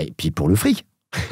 et puis pour le fric.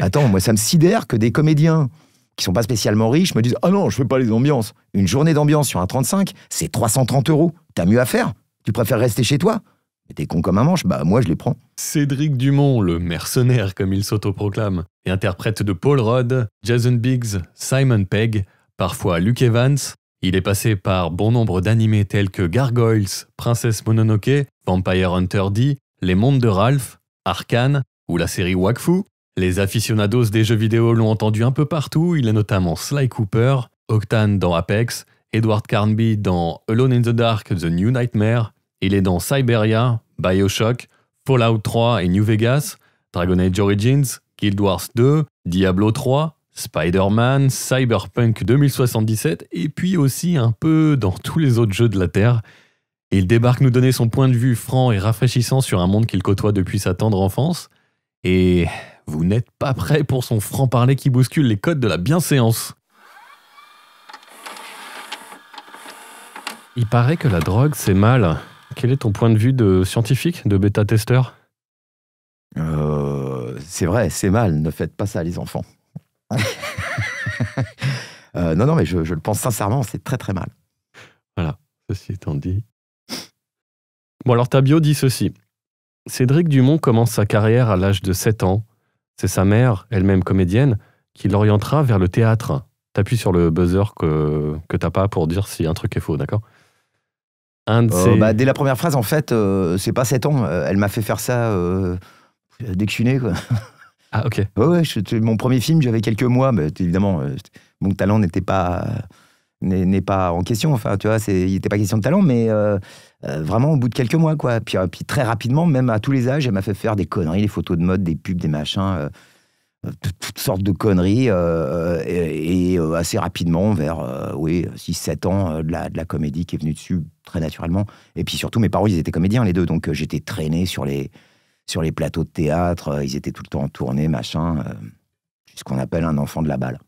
Attends, moi ça me sidère que des comédiens qui sont pas spécialement riches me disent Ah non, je fais pas les ambiances. Une journée d'ambiance sur un 35, c'est 330 euros. T'as mieux à faire. Tu préfères rester chez toi. Mais t'es con comme un manche, bah moi je les prends. Cédric Dumont, le mercenaire comme il s'autoproclame, et interprète de Paul Rudd, Jason Biggs, Simon Pegg, parfois Luke Evans, il est passé par bon nombre d'animés tels que Gargoyles, Princesse Mononoke, Vampire Hunter D, Les Mondes de Ralph, Arkane, ou la série Wakfu. Les aficionados des jeux vidéo l'ont entendu un peu partout, il est notamment Sly Cooper, Octane dans Apex, Edward Carnby dans Alone in the Dark, The New Nightmare, il est dans Siberia, Bioshock, Fallout 3 et New Vegas, Dragon Age Origins, Guild Wars 2, Diablo 3, Spider-Man, Cyberpunk 2077 et puis aussi un peu dans tous les autres jeux de la Terre. Il débarque nous donner son point de vue franc et rafraîchissant sur un monde qu'il côtoie depuis sa tendre enfance. Et vous n'êtes pas prêt pour son franc-parler qui bouscule les codes de la bienséance. Il paraît que la drogue, c'est mal. Quel est ton point de vue de scientifique, de bêta-testeur euh, C'est vrai, c'est mal. Ne faites pas ça, les enfants. Euh, non, non, mais je, le pense sincèrement, c'est très très mal. Voilà, ceci étant dit. Bon, alors Tabio bio dit ceci. Cédric Dumont commence sa carrière à l'âge de 7 ans. C'est sa mère, elle-même comédienne, qui l'orientera vers le théâtre. T'appuies sur le buzzer que, que t'as pas pour dire si un truc est faux, d'accord un de euh, bah, Dès la première phrase, en fait, euh, c'est pas 7 ans. Euh, elle m'a fait faire ça dès que je suis né, Ah, ok. Ouais, ouais mon premier film, j'avais quelques mois. Mais évidemment, mon talent n'était pas n'est pas en question. Enfin, tu vois, il n'était pas question de talent, mais euh, vraiment au bout de quelques mois, quoi. Puis, euh, puis, très rapidement, même à tous les âges, elle m'a fait faire des conneries, des photos de mode, des pubs, des machins, euh, toutes sortes de conneries. et, assez rapidement, vers oui, 6-7 ans, de la, de, la, comédie qui est venue dessus très naturellement. Et puis surtout, mes parents, ils étaient comédiens les deux, donc j'étais traîné sur les, sur les plateaux de théâtre, ils étaient tout le temps en tournée, machin. ce qu'on appelle un enfant de la balle.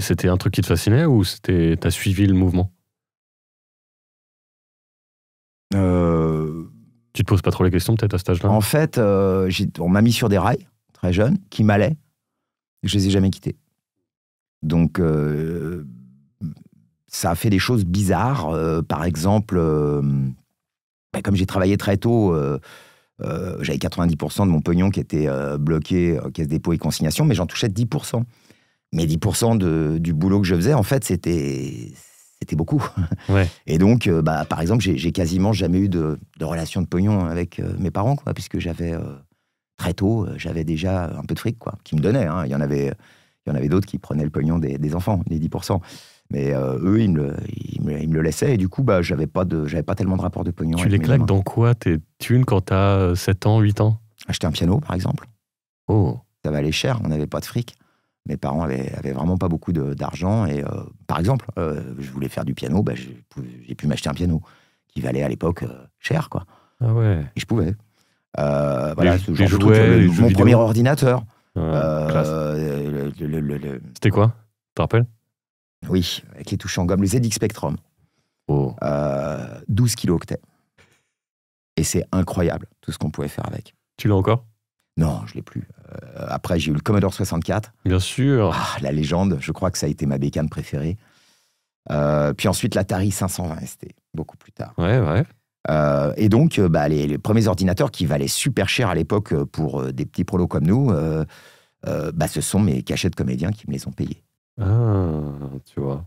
C'était un truc qui te fascinait ou t'as suivi le mouvement euh, tu te poses pas trop les questions peut-être à cet âge-là En fait, euh, on m'a mis sur des rails très jeunes qui m'allaient. Je les ai jamais quittés. Donc euh, ça a fait des choses bizarres. par exemple, bah, comme j'ai travaillé très tôt, j'avais 90% de mon pognon qui était bloqué caisse dépôt et consignation, mais j'en touchais 10%. Mais 10% du boulot que je faisais, en fait, c'était c'était beaucoup. Et donc, euh, bah, par exemple, j'ai quasiment jamais eu de, relation de pognon avec euh, mes parents, puisque j'avais euh, très tôt, j'avais déjà un peu de fric, quoi, qui me donnait. Hein. Il y en avait, avait d'autres qui prenaient le pognon des, enfants, les 10%. Mais eux, ils me, le, me, laissaient et du coup, bah, j'avais pas, de, pas tellement de rapport de pognon. Tu les claques dans quoi tes thunes quand t'as 7 ans, 8 ans Acheter un piano, par exemple. Oh. Ça aller cher, on n'avait pas de fric. Mes parents avaient, vraiment pas beaucoup d'argent. Et euh, par exemple, euh, je voulais faire du piano, bah, j'ai pu m'acheter un piano qui valait à l'époque euh, cher, quoi. Ah et je pouvais. voilà, ce mon premier ordinateur. Ah, C'était quoi Tu te rappelles Oui, avec les touches en gomme, le ZX Spectrum. 12 kilo octets. Et c'est incroyable tout ce qu'on pouvait faire avec. Tu l'as encore non, je l'ai plus. Euh, après, j'ai eu le Commodore 64. Bien sûr. Ah, la légende, je crois que ça a été ma bécane préférée. Euh, puis ensuite, l'Atari 520 ST, beaucoup plus tard. Ouais, ouais. Euh, et donc, bah, les, premiers ordinateurs qui valaient super cher à l'époque pour des petits prolos comme nous, bah, ce sont mes cachets de comédiens qui me les ont payés. Ah, tu vois.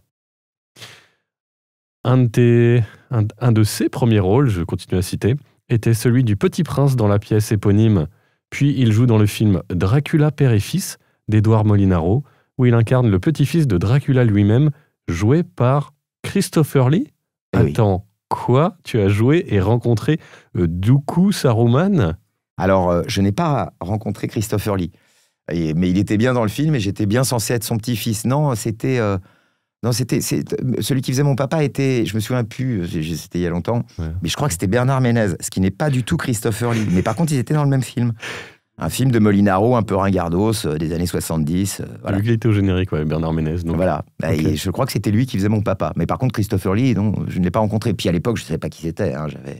Un de, un de ses premiers rôles, je continue à citer, était celui du petit prince dans la pièce éponyme puis il joue dans le film Dracula Père et Fils d'Edouard Molinaro, où il incarne le petit-fils de Dracula lui-même, joué par Christopher Lee. Eh Attends, quoi Tu as joué et rencontré euh, Dooku Saruman Alors, euh, je n'ai pas rencontré Christopher Lee, mais il était bien dans le film et j'étais bien censé être son petit-fils. Non, c'était... Euh, non, c'était celui qui faisait mon papa était, je me souviens plus, euh, c'était il y a longtemps, mais je crois que c'était Bernard Ménez, ce qui n'est pas du tout Christopher Lee. mais par contre, ils étaient dans le même film. Un film de Molinaro, un peu ringardos, euh, des années 70. Euh, lui, qui était au générique, ouais, Bernard Ménez. Voilà. Bah, et je crois que c'était lui qui faisait mon papa. Mais par contre, Christopher Lee, je ne l'ai pas rencontré. Puis à l'époque, je ne savais pas qui c'était. Hein. j'avais.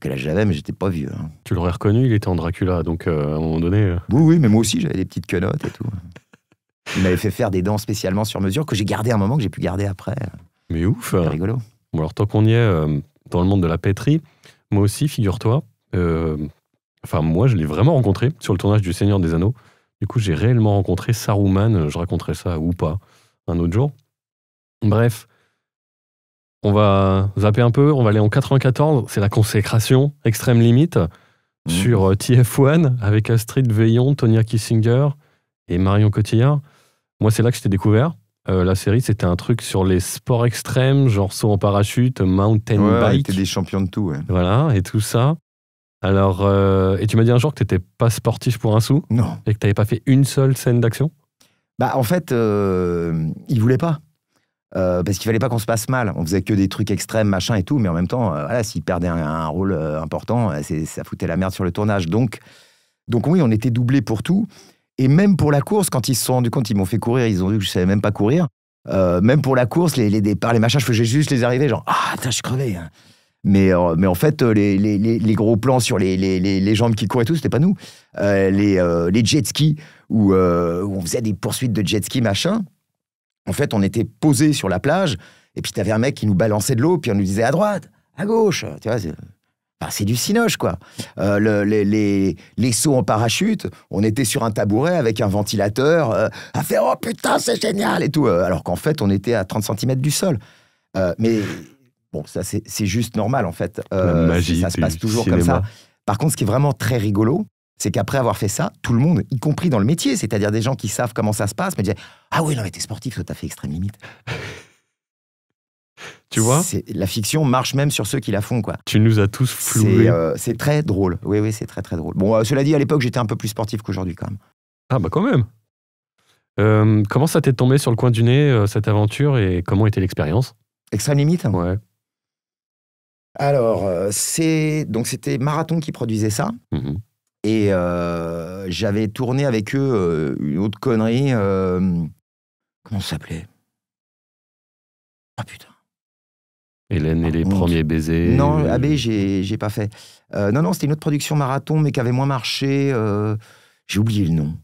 Quel âge j'avais, mais j'étais pas vieux. Hein. Tu l'aurais reconnu, il était en Dracula, donc à un moment donné. Oui, oui, mais moi aussi, j'avais des petites quenottes et tout. Il m'avait fait faire des dents spécialement sur mesure que j'ai gardé un moment, que j'ai pu garder après. Mais ouf C'est rigolo. Bon, alors, tant qu'on y est euh, dans le monde de la pétrie, moi aussi, figure-toi, euh, enfin, moi, je l'ai vraiment rencontré sur le tournage du Seigneur des Anneaux. Du coup, j'ai réellement rencontré Saruman, je raconterai ça ou pas un autre jour. Bref, on va zapper un peu, on va aller en 94, c'est la consécration extrême limite mmh. sur euh, TF1 avec Astrid Veillon, Tonya Kissinger, et Marion Cotillard. Moi, c'est là que je découvert. Euh, la série, c'était un truc sur les sports extrêmes, genre saut en parachute, mountain bike. Ouais, des champions de tout. Voilà, et tout ça. Alors, euh, et tu m'as dit un jour que t'étais pas sportif pour un sou Non. Et que t'avais pas fait une seule scène d'action Bah, en fait, ils euh, il voulait pas. parce qu'il fallait pas qu'on se passe mal. On faisait que des trucs extrêmes, machin et tout, mais en même temps, s'ils voilà, s'il perdait un, rôle important, ça foutait la merde sur le tournage. Donc, donc oui, on était doublé pour tout. Et même pour la course, quand ils se sont rendus compte, ils m'ont fait courir, ils ont vu que je savais même pas courir. Euh, même pour la course, les, les, départs, les machins, je faisais juste les arrivées, genre, ah, putain, je suis crevé. Hein. Mais, euh, mais en fait, euh, les, gros plans sur les, les, jambes qui couraient, et tout, c'était pas nous. les, jet skis, où, où, on faisait des poursuites de jet ski, machin. En fait, on était posés sur la plage, et puis t'avais un mec qui nous balançait de l'eau, puis on nous disait à droite, à gauche. Tu vois, bah, c'est du cinoche, quoi. Euh, les, les, sauts en parachute, on était sur un tabouret avec un ventilateur euh, à Oh putain, c'est génial et tout. Euh, alors qu'en fait, on était à 30 cm du sol. Euh, mais bon, ça, c'est juste normal, en fait. ça se passe toujours comme ça. Par contre, ce qui est vraiment très rigolo, c'est qu'après avoir fait ça, tout le monde, y compris dans le métier, c'est-à-dire des gens qui savent comment ça se passe, me disaient Ah oui, non, mais t'es sportif, t'as fait extrême limite. Tu vois La fiction marche même sur ceux qui la font, quoi. Tu nous as tous floués. Euh, c'est très drôle. Oui, oui, c'est très, très drôle. Bon, euh, cela dit, à l'époque, j'étais un peu plus sportif qu'aujourd'hui, quand même. Ah, bah quand même euh, Comment ça t'est tombé sur le coin du nez, cette aventure, et comment était l'expérience Extrême limite Ouais. Alors, c'est donc c'était Marathon qui produisait ça. Mhm. Et j'avais tourné avec eux une autre connerie. Comment ça s'appelait Ah putain. Hélène et les premiers baisers Non, euh, Abbé, j'ai pas fait. Euh, non, non, c'était une autre production marathon, mais qui avait moins marché. Euh, j'ai oublié le nom.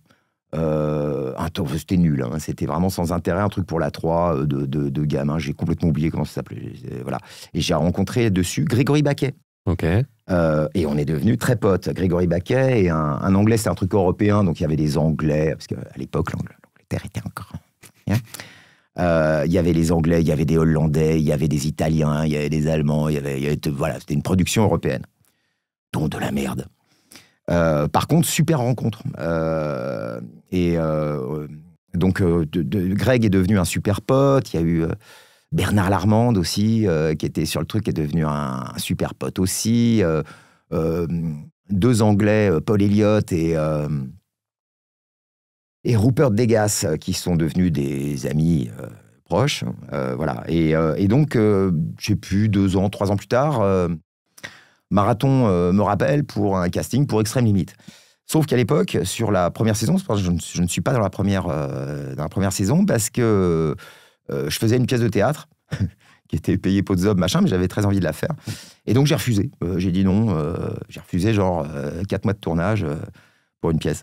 c'était nul, hein, c'était vraiment sans intérêt, un truc pour la 3 de, de, gamme. j'ai complètement oublié comment ça s'appelait. Voilà. Et j'ai rencontré dessus Grégory Baquet. Ok. et on est devenus très potes. Grégory Baquet et un, anglais, c'est un truc européen, donc il y avait des anglais, parce qu'à l'époque, l'Angleterre était encore. Hein. Euh, il y avait les Anglais, il y avait des Hollandais, il y avait des Italiens, il y avait des Allemands, il y avait, voilà, c'était une production européenne. Dont de la merde. Euh, par contre, super rencontre. Euh, et donc, Greg est devenu un super pote. Il y a eu Bernard Larmande aussi, qui était sur le truc, qui est devenu un super pote aussi. deux Anglais, Paul Elliott et et Rupert Degas, euh, qui sont devenus des amis euh, proches. Euh, voilà. Et, donc, je sais plus, deux ans, trois ans plus tard, Marathon me rappelle pour un casting pour Extrême Limite. Sauf qu'à l'époque, sur la première saison, je, ne, suis pas dans la première, dans la première saison, parce que je faisais une pièce de théâtre. qui était payée pour de hommes, machin, mais j'avais très envie de la faire. Et donc j'ai refusé. j'ai dit non, j'ai refusé genre quatre mois de tournage pour une pièce.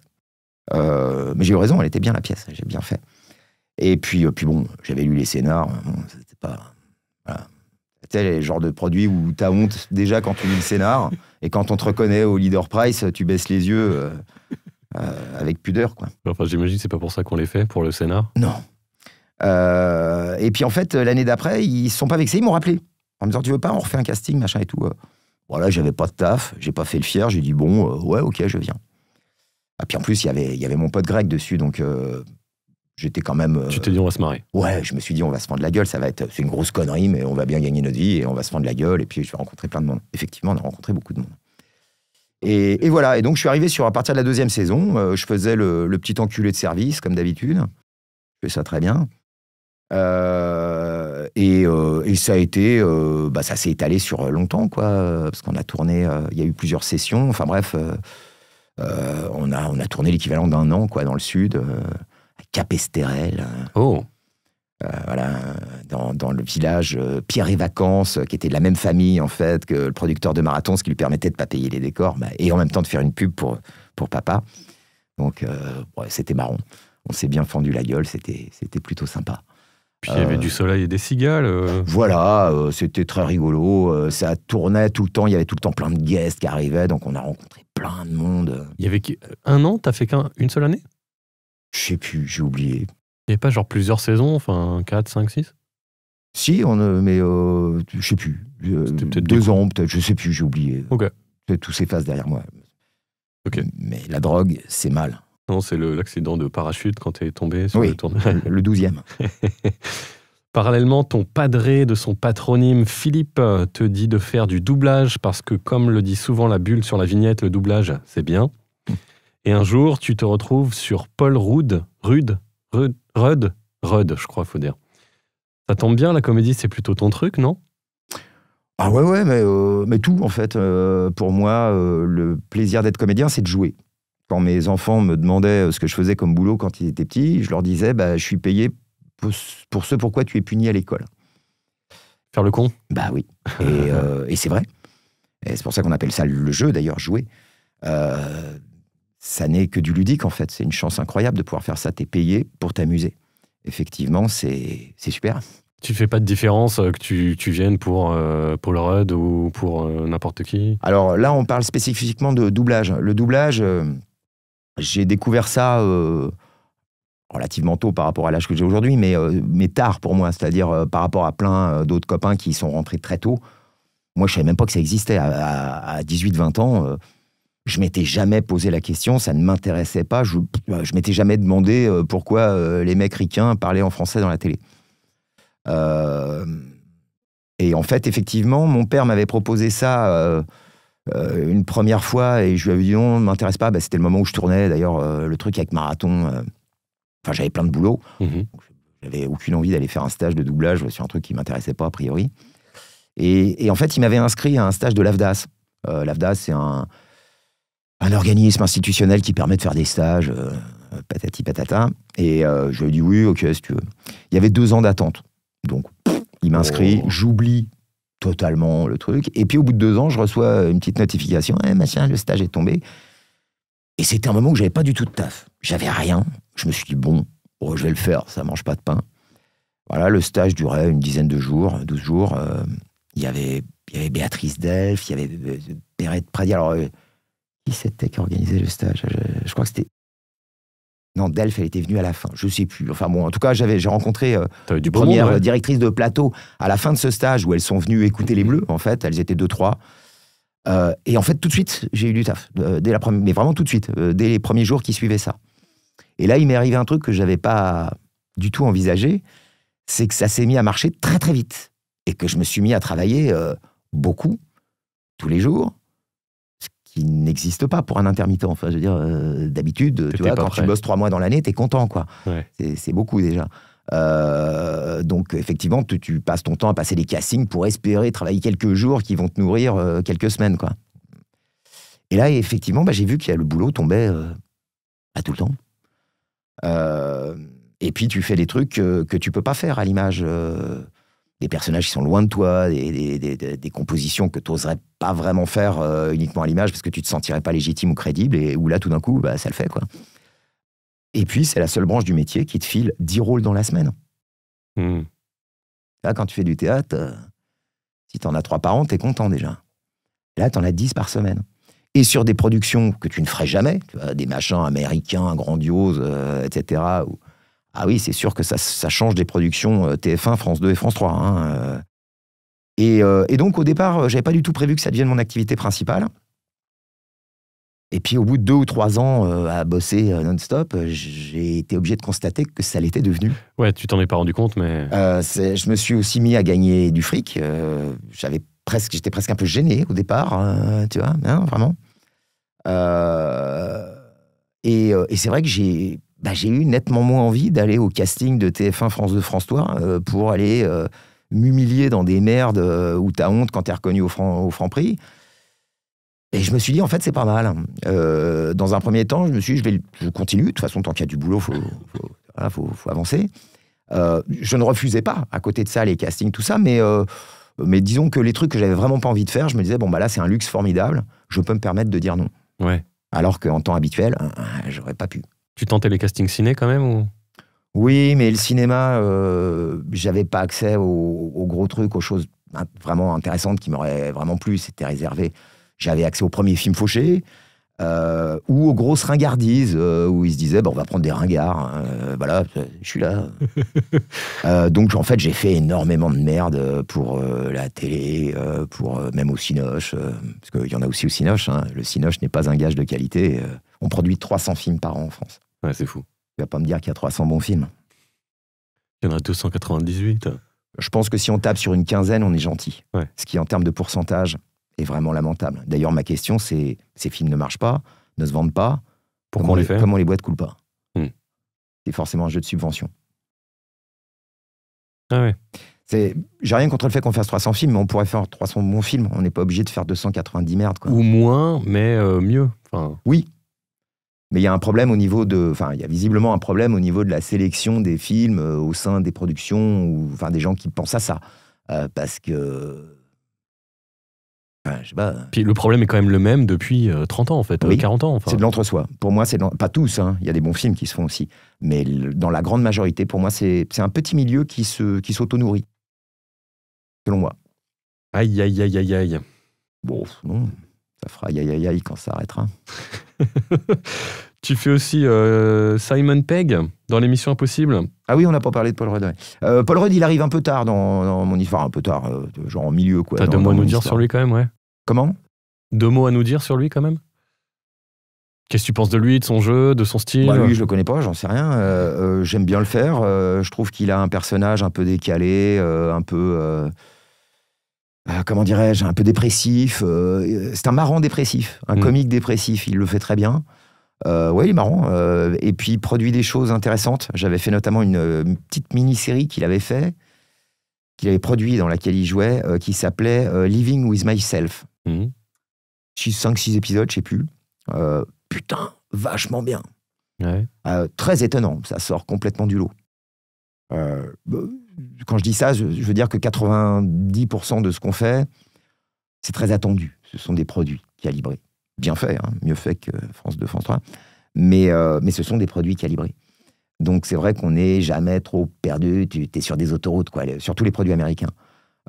Euh, mais j'ai eu raison, elle était bien la pièce, j'ai bien fait. Et puis, euh, puis bon, j'avais lu les scénars, euh, c'était pas. Voilà. le genre de produit où t'as honte déjà quand tu lis le scénar, et quand on te reconnaît au leader price, tu baisses les yeux avec pudeur. Quoi. Enfin, j'imagine que c'est pas pour ça qu'on les fait, pour le scénar Non. et puis en fait, l'année d'après, ils sont pas vexés, ils m'ont rappelé. En me disant, tu veux pas, on refait un casting, machin et tout. Voilà, j'avais pas de taf, j'ai pas fait le fier, j'ai dit, bon, ouais, ok, je viens. Et ah, puis en plus, y il y avait mon pote grec dessus, donc euh, j'étais quand même. tu t'es dit, on va se marrer. Euh, ouais, je me suis dit, on va se prendre la gueule, ça va être. C'est une grosse connerie, mais on va bien gagner notre vie et on va se prendre la gueule. Et puis je vais rencontrer plein de monde. Effectivement, on a rencontré beaucoup de monde. Et, voilà. Et donc je suis arrivé sur, à partir de la deuxième saison, euh, je faisais le, petit enculé de service, comme d'habitude. Je fais ça très bien. et, et, ça a été, bah, ça s'est étalé sur longtemps, quoi, parce qu'on a tourné, il y a eu plusieurs sessions. Enfin bref, euh, on, a, on a tourné l'équivalent d'un an quoi, dans le sud, euh, à Cap euh, Oh voilà, dans, le village Pierre et Vacances, qui était de la même famille en fait que le producteur de marathon, ce qui lui permettait de ne pas payer les décors bah, et en même temps de faire une pub pour, pour papa. Donc c'était marrant. On s'est bien fendu la gueule, c'était plutôt sympa. Puis il y avait du soleil et des cigales. Voilà, c'était très rigolo. ça tournait tout le temps. Il y avait tout le temps plein de guests qui arrivaient. Donc on a rencontré plein de monde. Il y avait un an, t'as fait qu'une seule année Je sais plus, j'ai oublié. Il n'y avait pas genre plusieurs saisons, enfin 4, 5, 6 Si, on, euh, mais euh, je sais plus. Euh, deux ans peut-être, je sais plus, j'ai oublié. Ok. Tout s'efface derrière moi. Ok. Mais la drogue, c'est mal. Non, c'est l'accident de parachute quand tu es tombé sur le tournage. Le douzième. Parallèlement, ton padré de son patronyme Philippe te dit de faire du doublage parce que, comme le dit souvent la bulle sur la vignette, le doublage, c'est bien. Et un jour, tu te retrouves sur Paul Rude, Rude Rude Rude, je crois, faut dire. Ça tombe bien, la comédie, c'est plutôt ton truc, non Ah ouais, ouais, mais, euh, mais tout, en fait. Euh, pour moi, euh, le plaisir d'être comédien, c'est de jouer. Quand mes enfants me demandaient ce que je faisais comme boulot quand ils étaient petits, je leur disais, bah, je suis payé pour ce pourquoi tu es puni à l'école. Faire le con Bah oui. Et, euh, c'est vrai. Et c'est pour ça qu'on appelle ça le jeu, d'ailleurs, jouer. Euh, ça n'est que du ludique, en fait. C'est une chance incroyable de pouvoir faire ça. T'es payé pour t'amuser. Effectivement, c'est super. Tu fais pas de différence euh, que tu, viennes pour Paul Rudd ou pour n'importe qui Alors là, on parle spécifiquement de doublage. Le doublage, j'ai découvert ça relativement tôt par rapport à l'âge que j'ai aujourd'hui, mais, euh, mais tard pour moi, c'est-à-dire euh, par rapport à plein euh, d'autres copains qui sont rentrés très tôt. Moi, je savais même pas que ça existait. À, 18-20 ans, je je m'étais jamais posé la question, ça ne m'intéressait pas, je, ne m'étais jamais demandé pourquoi les mecs ricains parlaient en français dans la télé. et en fait, effectivement, mon père m'avait proposé ça. une première fois et je lui avais dit non, ne m'intéresse pas. Bah, c'était le moment où je tournais d'ailleurs le truc avec Marathon. Enfin, j'avais plein de boulot. Mhm. J'avais aucune envie d'aller faire un stage de doublage sur un truc qui m'intéressait pas, a priori. Et, en fait, il m'avait inscrit à un stage de l'AFDAS. Euh, L'AFDAS, c'est un, organisme institutionnel qui permet de faire des stages, euh, patati patata. Et euh, je lui ai dit oui, ok, si tu veux. Il y avait deux ans d'attente. Donc, il m'inscrit, oh. j'oublie totalement le truc. Et puis, au bout de deux ans, je reçois une petite notification eh, tiens, le stage est tombé. Et c'était un moment où j'avais pas du tout de taf. J'avais rien. Je me suis dit, bon, je vais le faire, ça mange pas de pain. Voilà, le stage durait une dizaine de jours, 12 jours. Euh, il y avait y avait Béatrice Delphes, il y avait euh, Perrette Pradi. Alors, euh, qui c'était qui organisait le stage je, crois que c'était. Non, Delphes, elle était venue à la fin. Je ne sais plus. Enfin bon, en tout cas, j'avais, j'ai rencontré la première directrice de plateau à la fin de ce stage où elles sont venues écouter les mhm. Bleus. En fait, elles étaient deux trois. et en fait, tout de suite, j'ai eu du taf. dès la première, mais vraiment tout de suite, dès les premiers jours qui suivaient ça. Et là, il m'est arrivé un truc que je n'avais pas du tout envisagé, c'est que ça s'est mis à marcher très très vite. Et que je me suis mis à travailler euh, beaucoup, tous les jours, ce qui n'existe pas pour un intermittent. Enfin, je veux dire, euh, d'habitude, tu vois, quand tu bosses trois mois dans l'année, tu es content, quoi. C'est beaucoup déjà. Euh, donc effectivement, tu, passes ton temps à passer des castings pour espérer travailler quelques jours qui vont te nourrir quelques semaines, quoi. Et là, effectivement, bah, j'ai vu qu'il y a le boulot tombait à tout le temps. Euh, et puis tu fais des trucs euh, que, tu peux pas faire à l'image. Euh, des personnages qui sont loin de toi, des, compositions que tu n'oserais pas vraiment faire uniquement à l'image parce que tu te sentirais pas légitime ou crédible, et où là tout d'un coup, bah, ça le fait. quoi. Et puis, c'est la seule branche du métier qui te file 10 rôles dans la semaine. Hmm. Là, quand tu fais du théâtre, si t'en as 3 par an, t'es content déjà. Là, t'en as 10 par semaine et sur des productions que tu ne ferais jamais, des machins américains grandioses, euh, etc. ah oui, c'est sûr que ça, change des productions euh, TF1, France 2 et France 3. Hein, euh. Et, donc au départ, j'avais pas du tout prévu que ça devienne mon activité principale. Et puis au bout de deux ou trois ans à bosser non-stop, j'ai été obligé de constater que ça l'était devenu. Ouais, tu t'en es pas rendu compte, mais... je me suis aussi mis à gagner du fric. J'avais presque, j'étais presque un peu gêné au départ, euh, tu vois, hein, vraiment. Euh, euh, et, c'est vrai que j'ai bah, eu nettement moins envie d'aller au casting de TF1 France 2 France 3 pour aller m'humilier dans des merdes où t'as honte quand t'es reconnu au franc, au prix. Et je me suis dit, en fait, c'est pas mal. dans un premier temps, je me suis dit, je, vais, je continue. De toute façon, tant qu'il y a du boulot, il faut, faut, faut, avancer. je ne refusais pas, à côté de ça, les castings, tout ça, mais mais disons que les trucs que j'avais vraiment pas envie de faire, je me disais, bon, bah là, c'est un luxe formidable, je peux me permettre de dire non. Ouais. Alors qu'en temps habituel, euh, j'aurais pas pu. Tu tentais les castings ciné quand même Oui, mais le cinéma, euh, j'avais pas accès aux, aux, gros trucs, aux choses vraiment intéressantes qui m'auraient vraiment plu, c'était réservé. J'avais accès aux premiers films fauchés, euh, ou aux grosses ringardises, euh, où ils se disaient, bon bah, on va prendre des ringards, hein, euh, voilà, je suis là. donc, en fait, j'ai fait énormément de merde pour la télé, pour même au Cinoche, parce qu'il y en a aussi au Cinoche. Hein. le Cinoche n'est pas un gage de qualité. on produit 300 films par an en France. Ouais, c'est fou. Tu vas pas me dire qu'il y a 300 bons films. Il y en a 298. Je pense que si on tape sur une quinzaine, on est gentil. Ce qui, en termes de pourcentage, est vraiment lamentable. D'ailleurs, ma question, c'est ces films ne marchent pas, ne se vendent pas. Pourquoi comment les, fait Comment les boîtes coulent pas hmm. C'est forcément un jeu de subvention. Ah ouais. C'est, j'ai rien contre le fait qu'on fasse 300 films, mais on pourrait faire 300 bons films. On n'est pas obligé de faire 290 merdes. Quoi. Ou moins, mais euh, mieux. Enfin... Oui. Mais il y a un problème au niveau de. Enfin, il y a visiblement un problème au niveau de la sélection des films euh, au sein des productions, ou enfin des gens qui pensent à ça. Euh, parce que Hein. Puis le problème est quand même le même depuis 30 euh, ans, en fait, 40 euh, ans. C'est de l'entre-soi. Pour moi, c'est pas tous, hein. il y a des bons films qui se font aussi. Mais dans la grande majorité, pour moi, c'est un petit milieu qui s'auto-nourrit, selon moi. Aïe, aïe, aïe, aïe, aïe. Bon, ça fera aïe, aïe, aïe, aïe quand ça arrêtera. Tu fais aussi euh, Simon Pegg dans l'émission Impossible. Ah oui, on n'a pas parlé de Paul Rudd. Euh, Paul Rudd, il arrive un peu tard dans, mon histoire, un peu tard, euh, genre en milieu quoi. T'as deux mots à nous dire sur lui quand même, ouais. Comment Deux mots à nous dire sur lui quand même. Qu'est-ce que tu penses de lui, de son jeu, de son style bah, Lui, je le connais pas, j'en sais rien. J'aime bien le faire. je trouve qu'il a un personnage un peu décalé, un peu comment dirais-je, un peu dépressif. c'est un marrant dépressif, un mm. comique dépressif. Il le fait très bien. Oui, euh, ouais, il est marrant. Euh, et puis, il produit des choses intéressantes. J'avais fait notamment euh, une, petite mini-série qu'il avait fait, qu'il avait produit, dans laquelle il jouait, qui s'appelait Living with Myself. 5, mhm. 6 épisodes, je sais plus. putain, vachement bien. très étonnant. Ça sort complètement du lot. Bah, quand je dis ça, je, je veux dire que 90% de ce qu'on fait, c'est très attendu. Ce sont des produits calibrés bien fait, hein. mieux fait que France 2, France 3. Mais, euh, mais ce sont des produits calibrés. Donc c'est vrai qu'on n'est jamais trop perdu, tu es sur des autoroutes, quoi, surtout les produits américains.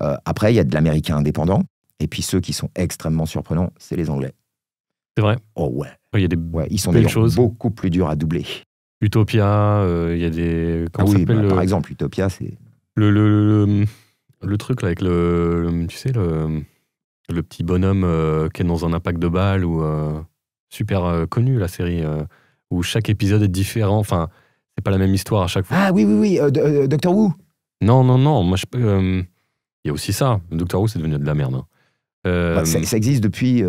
Euh, après, il y a de l'américain indépendant, et puis ceux qui sont extrêmement surprenants, c'est les Anglais. C'est vrai Oh ouais. Il y a des ils sont des choses. beaucoup plus durs à doubler. Utopia, euh, il y a des... Comment ah bah, Par exemple, Utopia, c'est... Le, le, le, le, truc là, avec le... Tu sais, le le petit bonhomme euh, qui est dans un impact de balles ou euh, super euh, connu la série où chaque épisode est différent. Enfin, c'est pas la même histoire à chaque fois. Ah oui oui oui, Doctor Who. Non non non, moi je... il y a aussi ça. Doctor Who c'est devenu de la merde. Hein. Bah, ça, existe depuis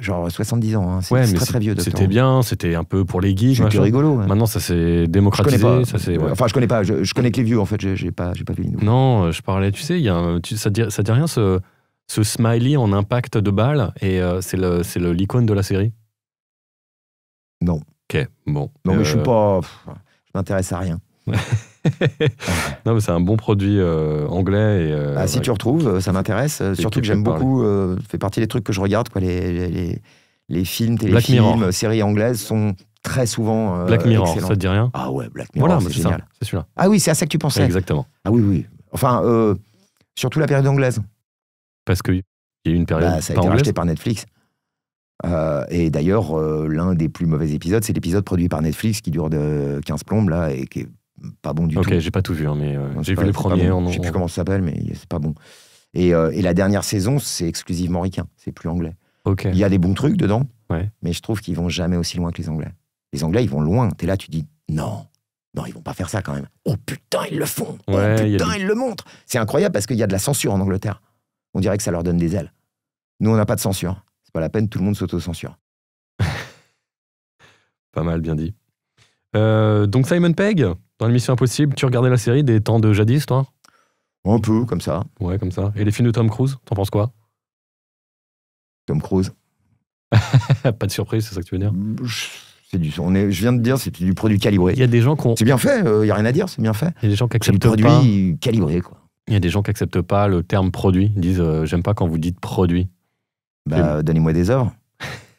genre 70 ans. Hein. C'est très très, très, vieux. C'était bien, c'était un peu pour les geeks. rigolo. Maintenant, ça s'est démocratisé. ça Enfin, je connais pas. Je, connais que les vieux en fait. J'ai pas, j'ai pas vu. non, je parlais. Tu sais, y a ça, dit, ça dit rien. Ce, ce smiley en impact de balle et euh, c'est le l'icône de la série Non. Ok, bon. Non, mais je suis euh, pas. je m'intéresse à rien. non, mais c'est un bon produit euh, anglais. Ah, si tu retrouves, ça m'intéresse. Surtout que j'aime beaucoup. fait partie des trucs que je regarde. Quoi, les, les, les films, téléfilms, séries anglaises sont très souvent. Black Mirror, ça te dit rien Ah ouais, Black Mirror, c'est celui-là. Ah oui, c'est à ça que tu pensais. Exactement. Ah oui, oui. Enfin, surtout la période anglaise. Parce qu'il y a eu une période. Bah, ça a été racheté par Netflix. Euh, et d'ailleurs, euh, l'un des plus mauvais épisodes, c'est l'épisode produit par Netflix qui dure de 15 plombes, là, et qui est pas bon du tout. Ok, j'ai pas tout vu, hein, mais euh, j'ai vu le premier. Bon. Je sais plus comment ça s'appelle, mais c'est pas bon. Et, la dernière saison, c'est exclusivement ricain, c'est plus anglais. Ok. Il y a des bons trucs dedans, mais je trouve qu'ils vont jamais aussi loin que les anglais. Les anglais, ils vont loin. Tu es là, tu dis non. Non, ils vont pas faire ça quand même. Oh putain, ils le font. oh putain, ils le montrent. C'est incroyable parce qu'il y a de la censure en Angleterre on dirait que ça leur donne des ailes. Nous, on n'a pas de censure. C'est pas la peine, tout le monde s'auto-censure. pas mal, bien dit. Euh, donc Simon Pegg, dans l'émission Impossible, tu regardais la série des temps de jadis, toi Un peu, comme ça. Ouais, comme ça. Et les films de Tom Cruise, t'en penses quoi Tom Cruise. pas de surprise, c'est ça que tu veux dire c'est du, on est, je viens de dire, c'est du produit calibré. Il y a des gens qui ont... C'est bien fait, il euh, y a rien à dire, c'est bien fait. Il y des gens qui produit calibré, quoi. Il y a des gens qui acceptent pas le terme produit. Ils disent euh, j'aime pas quand vous dites produit. Bah, donnez-moi des œuvres.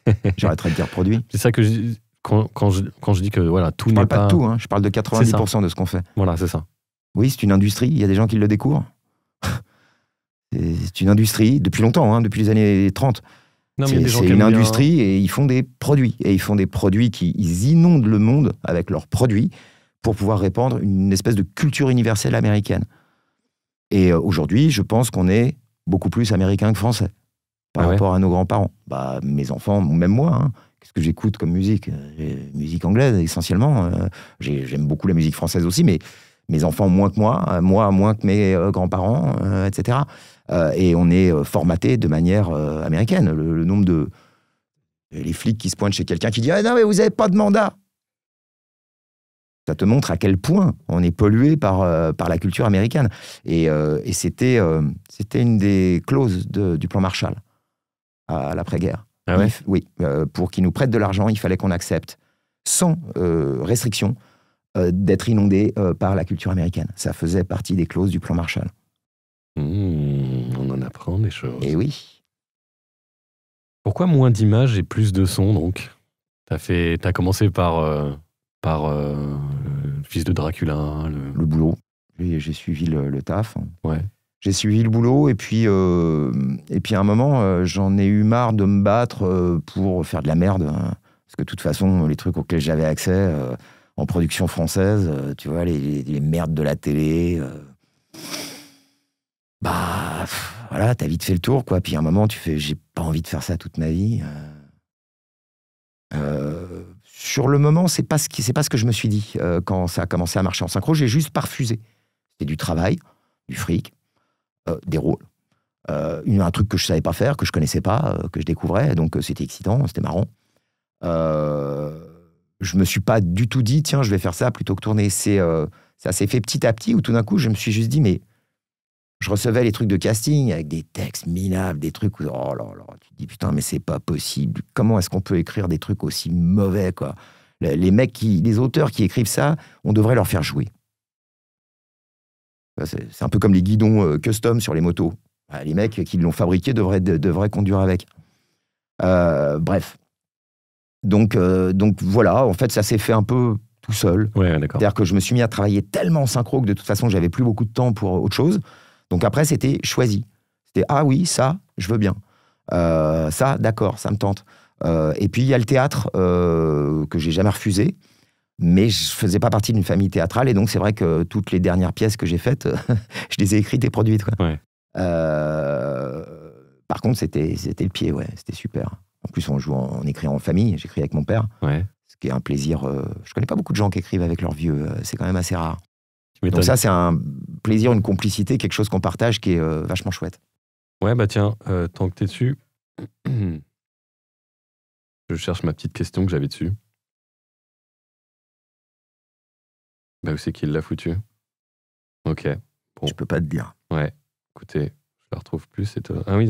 J'arrêterai de dire produit. C'est ça que je, quand, quand, je, quand je dis que voilà, tout n'est pas. Je parle pas de tout, hein. je parle de 90% de ce qu'on fait. Voilà, c'est ça. Oui, c'est une industrie, il y a des gens qui le découvrent. c'est une industrie depuis longtemps, hein, depuis les années 30. C'est une industrie et ils font des produits. Et ils font des produits qui ils inondent le monde avec leurs produits pour pouvoir répandre une espèce de culture universelle américaine. Et euh, aujourd'hui, je pense qu'on est beaucoup plus américain que français par ah rapport à nos grands-parents. Bah, mes enfants, même moi, hein. qu'est-ce que j'écoute comme musique euh, Musique anglaise essentiellement. Euh, j'aime beaucoup la musique française aussi, mais mes enfants moins que moi, moi moins que mes grands-parents, etc. et on est formaté de manière américaine. Le, nombre de les flics qui se pointent chez quelqu'un qui dit «Ah non mais vous n'avez pas de mandat ça te montre à quel point on est pollué par, euh, par la culture américaine. Et, euh, et c'était, euh, c'était une des clauses du plan Marshall à, l'après-guerre. Ah Oui, pour qu'ils nous prêtent de l'argent, il fallait qu'on accepte, sans restriction, d'être inondé par la culture américaine. Ça faisait partie des clauses du plan Marshall. Mmh, on en apprend des choses. Et oui. Pourquoi moins d'images et plus de sons, donc T'as fait, as commencé par par euh, le fils de Dracula. Le, boulot. J'ai suivi le, taf. J'ai suivi le boulot et puis, euh, et puis à un moment, euh, j'en ai eu marre de me battre pour faire de la merde. Hein. Parce que de toute façon, les trucs auxquels j'avais accès en production française, tu vois, les, merdes de la télé. bah, voilà, t'as vite fait le tour, quoi. Puis à un moment, tu fais, j'ai pas envie de faire ça toute ma vie. Euh, sur le moment, c'est pas ce qui, c'est pas ce que je me suis dit euh, quand ça a commencé à marcher en synchro. J'ai juste parfusé. C'était du travail, du fric, euh, des rôles, euh, un truc que je savais pas faire, que je connaissais pas, que je découvrais. Donc c'était excitant, c'était marrant. je me suis pas du tout dit tiens je vais faire ça plutôt que tourner. C'est ça s'est fait petit à petit où tout d'un coup je me suis juste dit mais je recevais les trucs de casting avec des textes minables, des trucs où, oh là là, tu te dis putain, mais c'est pas possible. Comment est-ce qu'on peut écrire des trucs aussi mauvais, quoi Les mecs qui, les auteurs qui écrivent ça, on devrait leur faire jouer. C'est un peu comme les guidons euh, custom sur les motos. Bah, les mecs qui l'ont fabriqué devraient, conduire avec. Euh, bref. Donc, euh, donc voilà, en fait, ça s'est fait un peu tout seul. C'est-à-dire que je me suis mis à travailler tellement en synchro que de toute façon, j'avais plus beaucoup de temps pour autre chose. Donc après, c'était choisi. C'était ah oui, ça, je veux bien. Euh, ça, d'accord, ça me tente. Euh, et puis il y a le théâtre euh, que j'ai jamais refusé, mais je faisais pas partie d'une famille théâtrale et donc c'est vrai que toutes les dernières pièces que j'ai faites, je les ai écrites et produites. Quoi. par contre, c'était c'était le pied, ouais, c'était super. En plus, on joue en, écrivant en famille. J'écris avec mon père, ouais. ce qui est un plaisir. je connais pas beaucoup de gens qui écrivent avec leurs vieux. c'est quand même assez rare. Donc ça, c'est un plaisir, une complicité, quelque chose qu'on partage qui est euh, vachement chouette. Ouais, bah tiens, euh, tant que t'es dessus, je cherche ma petite question que j'avais dessus. Bah où c'est qu'il l'a foutu Ok. Bon. Je peux pas te dire. Ouais, écoutez, je la retrouve plus. C'est... Euh, ah oui,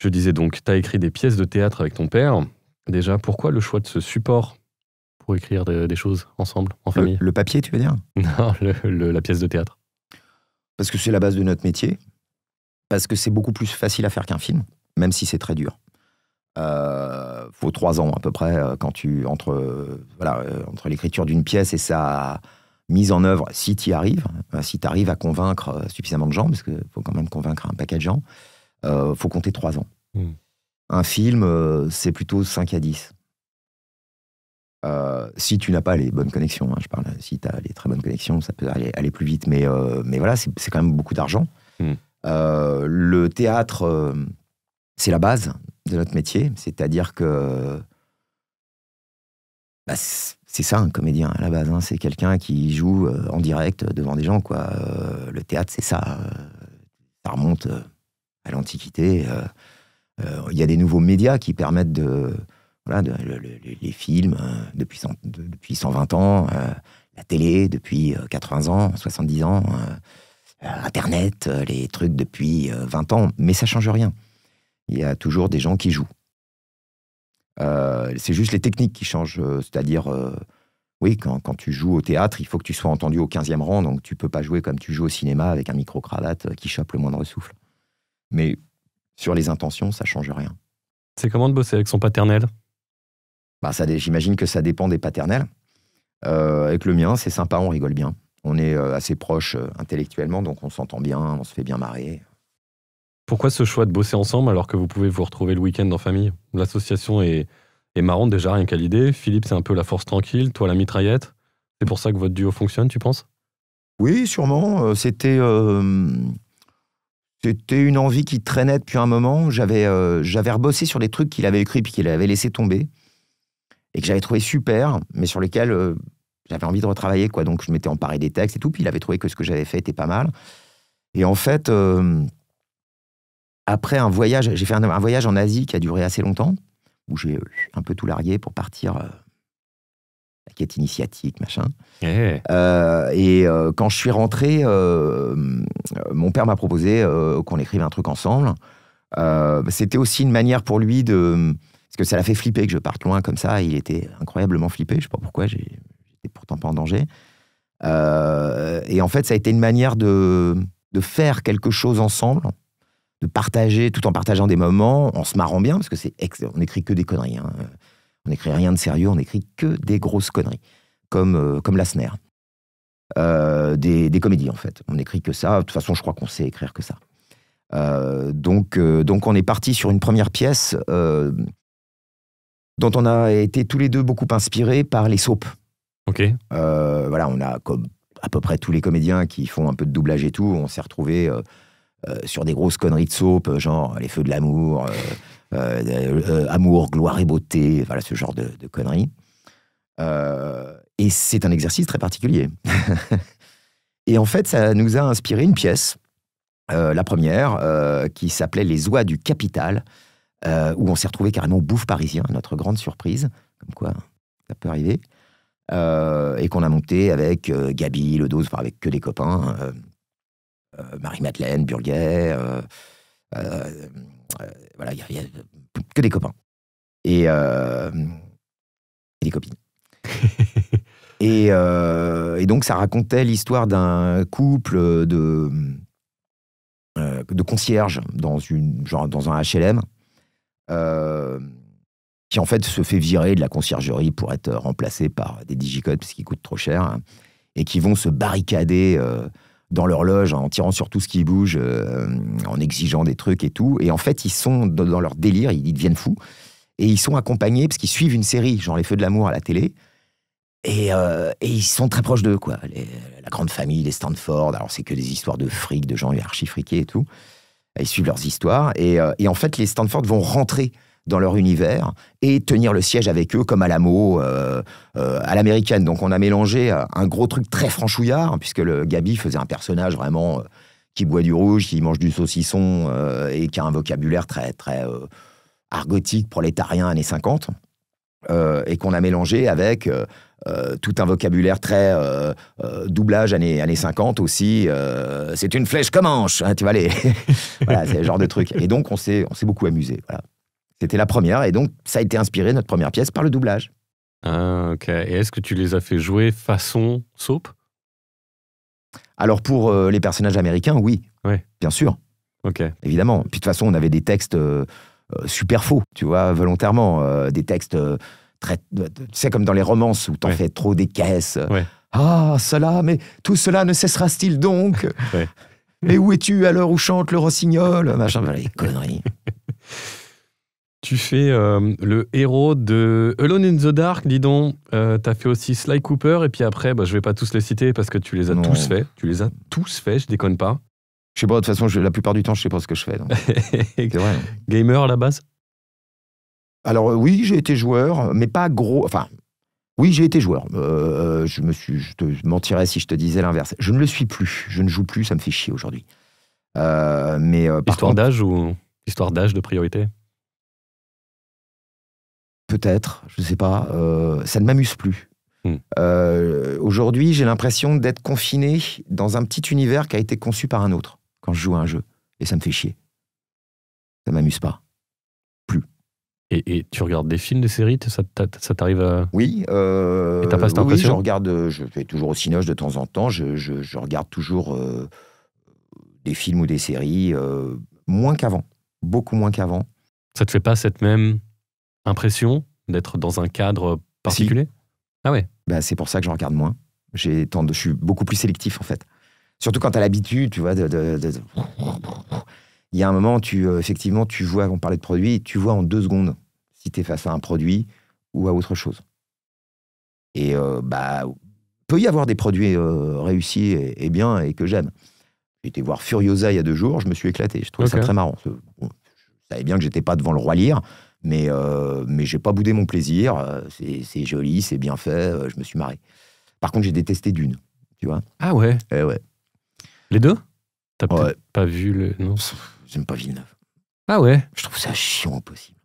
Je disais donc, t'as écrit des pièces de théâtre avec ton père. Déjà, pourquoi le choix de ce support écrire des choses ensemble, en famille. Le, papier, tu veux dire Non, la pièce de théâtre. Parce que c'est la base de notre métier, parce que c'est beaucoup plus facile à faire qu'un film, même si c'est très dur. Euh, faut trois ans à peu près euh, quand tu entre euh, voilà euh, entre l'écriture d'une pièce et sa mise en œuvre si tu y arrives si tu arrives à convaincre suffisamment de gens parce que faut quand même convaincre un paquet de gens faut compter trois ans hmm. un film c'est plutôt 5 à 10 euh, si tu n'as pas les bonnes connexions, hein, je parle, euh, si tu as les très bonnes connexions, ça peut aller, aller plus vite, mais, euh, mais voilà, c'est quand même beaucoup d'argent. Hmm. le théâtre, c'est la base de notre métier, c'est-à-dire que bah, c'est ça un comédien à la base, hein, c'est quelqu'un qui joue en direct devant des gens. Quoi. le théâtre, c'est ça. ça remonte à l'Antiquité. Il y a des nouveaux médias qui permettent de les films euh, depuis, 120 ans, euh, la télé depuis 80 euh, ans, 70 ans, Internet, les trucs depuis 20 ans, mais ça change rien. Il y a toujours des gens qui jouent. c'est juste les techniques qui changent, c'est-à-dire oui, quand, tu joues au théâtre, il faut que tu sois entendu au 15e rang, donc tu peux pas jouer comme tu joues au cinéma avec un micro-cravate qui chope le moindre souffle. Mais sur les intentions, ça change rien. C'est comment de bosser avec son paternel bah, ça, j'imagine que ça dépend des paternels. Euh, avec le mien, c'est sympa, on rigole bien. On est euh, assez proches euh, intellectuellement, donc on s'entend bien, on se fait bien marrer. Pourquoi ce choix de bosser ensemble alors que vous pouvez vous retrouver le week-end en famille L'association est, marrante déjà rien qu'à l'idée. Philippe, c'est un peu la force tranquille, toi la mitraillette. C'est pour ça que votre duo fonctionne, tu penses Oui, sûrement. C'était c'était une envie qui traînait depuis un moment. J'avais j'avais rebossé sur des trucs qu'il avait écrits puis qu'il avait laissé tomber et que j'avais trouvé super, mais sur lequel euh, j'avais envie de retravailler. Quoi. Donc, je m'étais emparé des textes et tout. Puis, il avait trouvé que ce que j'avais fait était pas mal. Et en fait, euh, après un voyage, j'ai fait un, voyage en Asie qui a duré assez longtemps, où j'ai euh, un peu tout largué pour partir la quête initiatique, machin. Eh. et quand je suis rentré, mon père m'a proposé qu'on écrive un truc ensemble. C'était aussi une manière pour lui de parce que ça l'a fait flipper que je parte loin comme ça. Il était incroyablement flippé. Je sais pas pourquoi, j'étais pourtant pas en danger. Euh, et en fait, ça a été une manière de, faire quelque chose ensemble, de partager, tout en partageant des moments, en se marrant bien, parce que c'est on écrit que des conneries. Hein. On n'écrit rien de sérieux, on écrit que des grosses conneries, comme, euh, comme la euh, des, comédies en fait. On écrit que ça. De toute façon, je crois qu'on sait écrire que ça. donc, donc on est parti sur une première pièce dont on a été tous les deux beaucoup inspirés par les soaps. Ok. Euh, voilà, on a comme à peu près tous les comédiens qui font un peu de doublage et tout, on s'est retrouvé euh, euh, sur des grosses conneries de soap, genre Les Feux de l'amour, Amour, Gloire et Beauté, voilà ce genre de conneries. et c'est un exercice très particulier. et en fait, ça nous a inspiré une pièce, la première, qui s'appelait Les Oies du Capital euh, où on s'est retrouvé carrément au bouffe parisien, notre grande surprise, comme quoi ça peut arriver, euh, et qu'on a monté avec euh, Gabi, le enfin avec que des copains, Marie-Madeleine, Burguet, voilà, il a que des copains et, des copines. et, donc ça racontait l'histoire d'un couple de concierges, dans, une, genre, dans un HLM euh, qui en fait se fait virer de la conciergerie pour être remplacé par des digicodes parce qu'ils coûtent trop cher, hein, et qui vont se barricader euh, dans leur loge en tirant sur tout ce qui bouge, euh, en exigeant des trucs et tout. Et en fait, ils sont dans leur délire, ils deviennent fous, et ils sont accompagnés parce qu'ils suivent une série, genre Les Feux de l'amour à la télé. Et, ils sont très proches d'eux, quoi. la grande famille, les Stanford, alors c'est que des histoires de fric, de gens archi friqués et tout ils suivent leurs histoires. Euh, et, en fait, les Stanford vont rentrer dans leur univers et tenir le siège avec eux comme à la euh, euh, à l'américaine. Donc on a mélangé euh, un gros truc très franchouillard, puisque le Gabi faisait un personnage vraiment qui boit du rouge, qui mange du saucisson et qui a un vocabulaire très, très argotique, prolétarien, années 50. Euh, et qu'on a mélangé avec euh, euh, tout un vocabulaire très doublage années, années 50 aussi. c'est une flèche comme manche, hein, tu vois, les... voilà, c'est le genre de truc. Et donc, on s'est beaucoup amusé. C'était la première, et donc, ça a été inspiré, notre première pièce, par le doublage. Ah, ok. Et est-ce que tu les as fait jouer façon soap Alors, pour les personnages américains, oui. oui Bien sûr. Ok. Évidemment. Puis, de toute façon, on avait des textes euh, super faux, tu vois, volontairement. Euh, des textes euh, très. Tu sais, comme dans les romances où t'en fais trop des caisses. Ah, cela, mais tout cela ne cessera-t-il donc Mais où es-tu à l'heure où chante le rossignol Machin, les conneries. Tu fais le héros de Alone in the Dark, dis donc. T'as fait aussi Sly Cooper, et puis après, bah, je vais pas tous les citer parce que tu les as tous faits. Tu les as tous faits, je déconne pas. Je sais pas, de toute façon, la plupart du temps, je sais pas ce que je fais. Donc. vrai, hein. Gamer à la base Alors euh, oui, j'ai été joueur, mais pas gros. Enfin, oui, j'ai été joueur. Euh, euh, je me suis, je te mentirais si je te disais l'inverse. Je ne le suis plus. Je ne joue plus. Ça me fait chier aujourd'hui. mais histoire d'âge ou histoire d'âge de priorité Peut-être. Je ne sais pas. ça ne m'amuse plus. Hmm. aujourd'hui, j'ai l'impression d'être confiné dans un petit univers qui a été conçu par un autre quand je joue à un jeu. Et ça me fait chier. Ça m'amuse pas. Plus. Et, tu regardes des films, des séries Ça, t'arrive à. Oui. Euh, pas cette impression je regarde. Je vais toujours au cinoche de temps en temps. Je, regarde toujours euh, des films ou des séries, euh, moins qu'avant. Beaucoup moins qu'avant. Ça te fait pas cette même impression d'être dans un cadre particulier Ah ouais bah, C'est pour ça que j'en regarde moins. J'ai de... Je suis beaucoup plus sélectif en fait. Surtout quand tu as l'habitude, tu vois, de, Il y a un moment, tu, euh, effectivement, tu vois, on parlait de produits, tu vois en deux secondes si tu es face à un produit ou à autre chose. Et il euh, bah, peut y avoir des produits euh, réussis et, bien et que j'aime. J'étais voir Furiosa il y a deux jours, je me suis éclaté. Je trouvais ça très marrant. je savais bien que j'étais pas devant le roi lire, mais, mais j'ai pas boudé mon plaisir. C'est joli, c'est bien fait, je me suis marré. Par contre, j'ai détesté Dune, tu vois. Ah ouais. Et eh ouais. Les deux T'as pas vu le. Non. J'aime pas Villeneuve. Ah ouais Je trouve ça chiant impossible.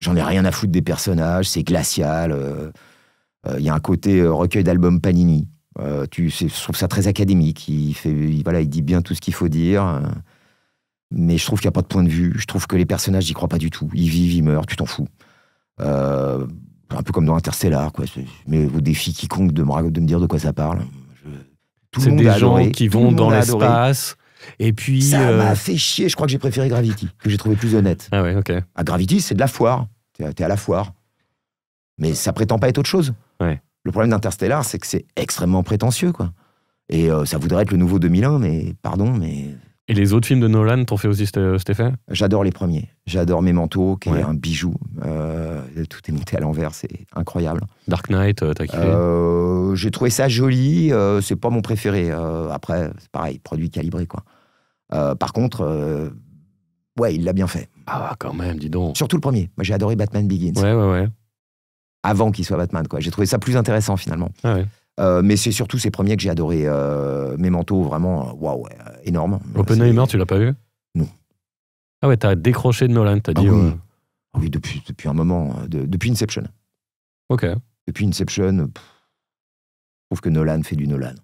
J'en ai rien à foutre des personnages, c'est glacial. Euh, euh, il y a un côté euh, recueil d'albums Panini. tu, je trouve ça très académique. Il, fait, voilà, il dit bien tout ce qu'il faut dire. Mais je trouve qu'il n'y a pas de point de vue. Je trouve que les personnages, j'y crois pas du tout. Ils vivent, ils meurent, tu t'en fous. un peu comme dans Interstellar, quoi. Mais Je mets quiconque me, de me dire de quoi ça parle. C'est des gens qui vont dans l'espace. Et puis. Ça euh, m'a fait chier. Je crois que j'ai préféré Gravity, que j'ai trouvé plus honnête. Ah ouais, ok. À ah, Gravity, c'est de la foire. T'es à la foire. Mais ça prétend pas être autre chose. Le problème d'Interstellar, c'est que c'est extrêmement prétentieux, quoi. Et euh, ça voudrait être le nouveau 2001, mais pardon, mais et les autres films de Nolan t'ont fait aussi cet effet euh, J'adore les premiers. J'adore Memento, qui est un bijou. Euh, tout est monté à l'envers, c'est incroyable. Dark Knight, euh, t'as kiffé J'ai trouvé ça joli. c'est pas mon préféré. après, c'est pareil, produit calibré, quoi. par contre, ouais, il l'a bien fait. Ah, quand même, dis donc. Surtout le premier. Moi, j'ai adoré Batman Begins. Ouais, ouais, ouais. Avant qu'il soit Batman, quoi. J'ai trouvé ça plus intéressant, finalement. Ah ouais. Euh, mais c'est surtout ces premiers que j'ai adoré. Euh, mes manteaux, vraiment, euh, waouh, énorme. Oppenheimer, tu l'as pas vu Non. Ah ouais, t'as décroché de Nolan, t'as as ah dit. Ah oui, depuis, depuis un moment, depuis Inception. Ok. Depuis Inception, je trouve que Nolan fait du Nolan.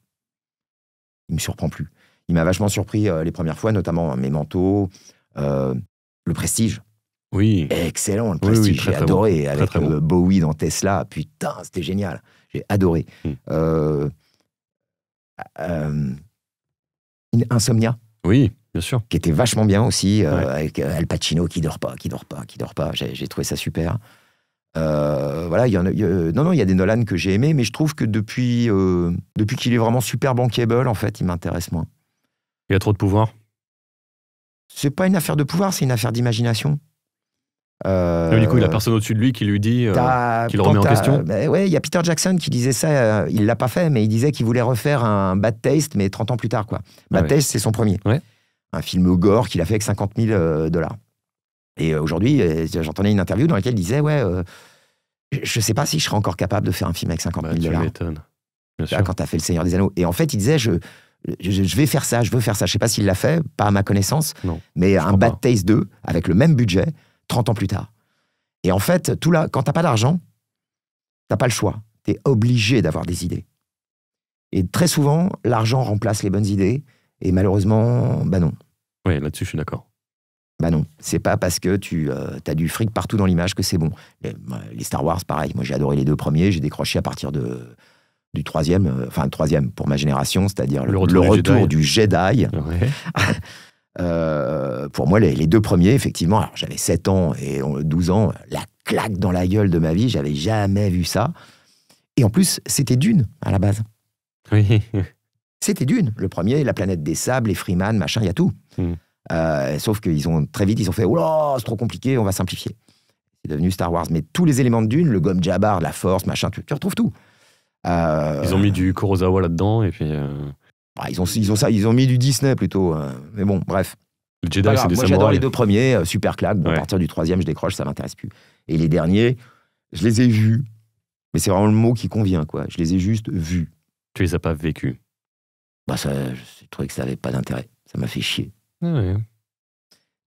Il me surprend plus. Il m'a vachement surpris les premières fois, notamment hein, mes manteaux, Le Prestige. Oui. Excellent, le Prestige. j'ai adoré avec Bowie dans Tesla. Putain, c'était génial. J'ai adoré. Mmh. Euh, euh, Insomnia. Oui, bien sûr. Qui était vachement bien aussi, euh, avec Al Pacino qui dort pas, qui dort pas, qui dort pas. J'ai trouvé ça super. voilà, il y en a, non, non, il y a des Nolan que j'ai aimés, mais je trouve que depuis, depuis qu'il est vraiment super bankable, en fait, il m'intéresse moins. Il y a trop de pouvoir C'est pas une affaire de pouvoir, c'est une affaire d'imagination. Euh, ah du coup, il a personne au-dessus de lui qui lui dit, euh, qu'il le remet en question. Euh, ben il y a Peter Jackson qui disait ça. il l'a pas fait, mais il disait qu'il voulait refaire un Bad Taste, mais 30 ans plus tard, quoi. Ah Bad Taste, c'est son premier. Un film gore qu'il a fait avec 50 000 dollars. Et aujourd'hui, j'entendais une interview dans laquelle il disait, ouais, je sais pas si je serai encore capable de faire un film avec 50 000 bah, dollars. Ça m'étonne. Quand quand as fait Le Seigneur des Anneaux. Et en fait, il disait, je, vais faire ça, je veux faire ça. Je sais pas s'il l'a fait, pas à ma connaissance, mais un Bad Taste 2 avec le même budget. 30 ans plus tard. Et en fait, tout là, quand t'as pas d'argent, t'as pas le choix. Tu es obligé d'avoir des idées. Et très souvent, l'argent remplace les bonnes idées. Et malheureusement, bah non. Oui, là-dessus, je suis d'accord. Bah non, c'est pas parce que tu euh, as du fric partout dans l'image que c'est bon. Les, Star Wars, pareil. Moi, j'ai adoré les deux premiers. J'ai décroché à partir de, du troisième, euh, enfin le troisième pour ma génération, c'est-à-dire le, retour, du, Jedi. Euh, pour moi, les, deux premiers, effectivement, alors j'avais 7 ans et 12 ans, la claque dans la gueule de ma vie, j'avais jamais vu ça. Et en plus, c'était Dune à la base. Oui. C'était Dune, le premier, La planète des sables, les Freeman, machin, il y a tout. Hmm. Euh, sauf qu'ils ont très vite, ils ont fait Oh là, c'est trop compliqué, on va simplifier. C'est devenu Star Wars. Mais tous les éléments de Dune, le Gom Jabbar, la force, machin, tu, retrouves tout. Euh, ils ont mis du Kurosawa là-dedans et puis. Ah, ils, ont, ils, ont ça, ils ont mis du Disney plutôt. Euh, mais bon, bref. Le Jedi, c'est des moi, j'adore les deux premiers, euh, super claque. À partir du troisième, je décroche, ça m'intéresse plus. Et les derniers, je les ai vus, mais c'est vraiment le mot qui convient, quoi. Je les ai juste vus. Tu les as pas vécus Bah, ça, je trouvais que ça avait pas d'intérêt. Ça m'a fait chier. Ah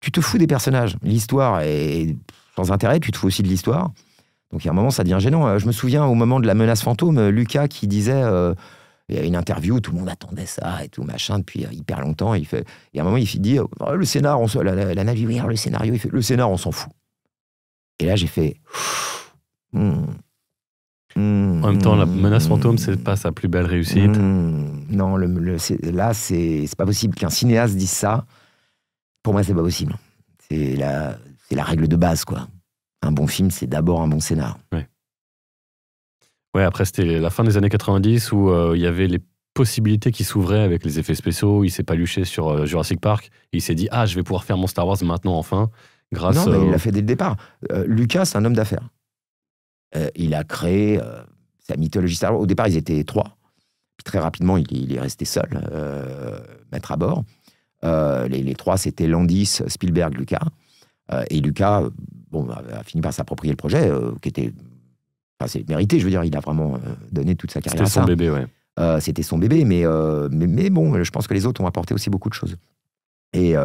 tu te fous des personnages. L'histoire est sans intérêt, tu te fous aussi de l'histoire. Donc, il y a un moment, ça devient gênant. Euh, je me souviens au moment de la menace fantôme, Lucas qui disait il y a une interview, tout le monde attendait ça et tout machin depuis euh, hyper longtemps. il fait, et à un moment, il dit oh, oh le scénar, on la, la, la le scénario, il fait le scénar, on s'en fout. Et là, j'ai fait. Hmm, hmm, en même temps, la menace fantôme, hmm. c'est pas sa plus belle réussite. non, le, le là, c'est pas possible qu'un cinéaste dise ça. Pour moi, c'est pas possible. C'est la, la règle de base, quoi. Un bon film, c'est d'abord un bon scénar. Ouais. Ouais, après, c'était la fin des années 90 où euh, il y avait les possibilités qui s'ouvraient avec les effets spéciaux. Il s'est paluché sur euh, Jurassic Park. il s'est dit Ah, je vais pouvoir faire mon Star Wars maintenant, enfin. Grâce non, mais il euh, l'a fait dès le départ. Lucas, c'est un homme d'affaires. il a créé sa mythologie Star Wars. Au départ, ils étaient trois. Puis très rapidement, il, est resté seul, euh, mettre à bord. les, trois, c'était Landis, Spielberg, Lucas. et Lucas bon, a fini par s'approprier le projet, qui était c'est mérité, je veux dire, il a vraiment euh, donné toute sa carrière. Euh, c'était son bébé, ouais. C'était euh, son bébé, mais, mais, bon, je pense que les autres ont apporté aussi beaucoup de choses. Et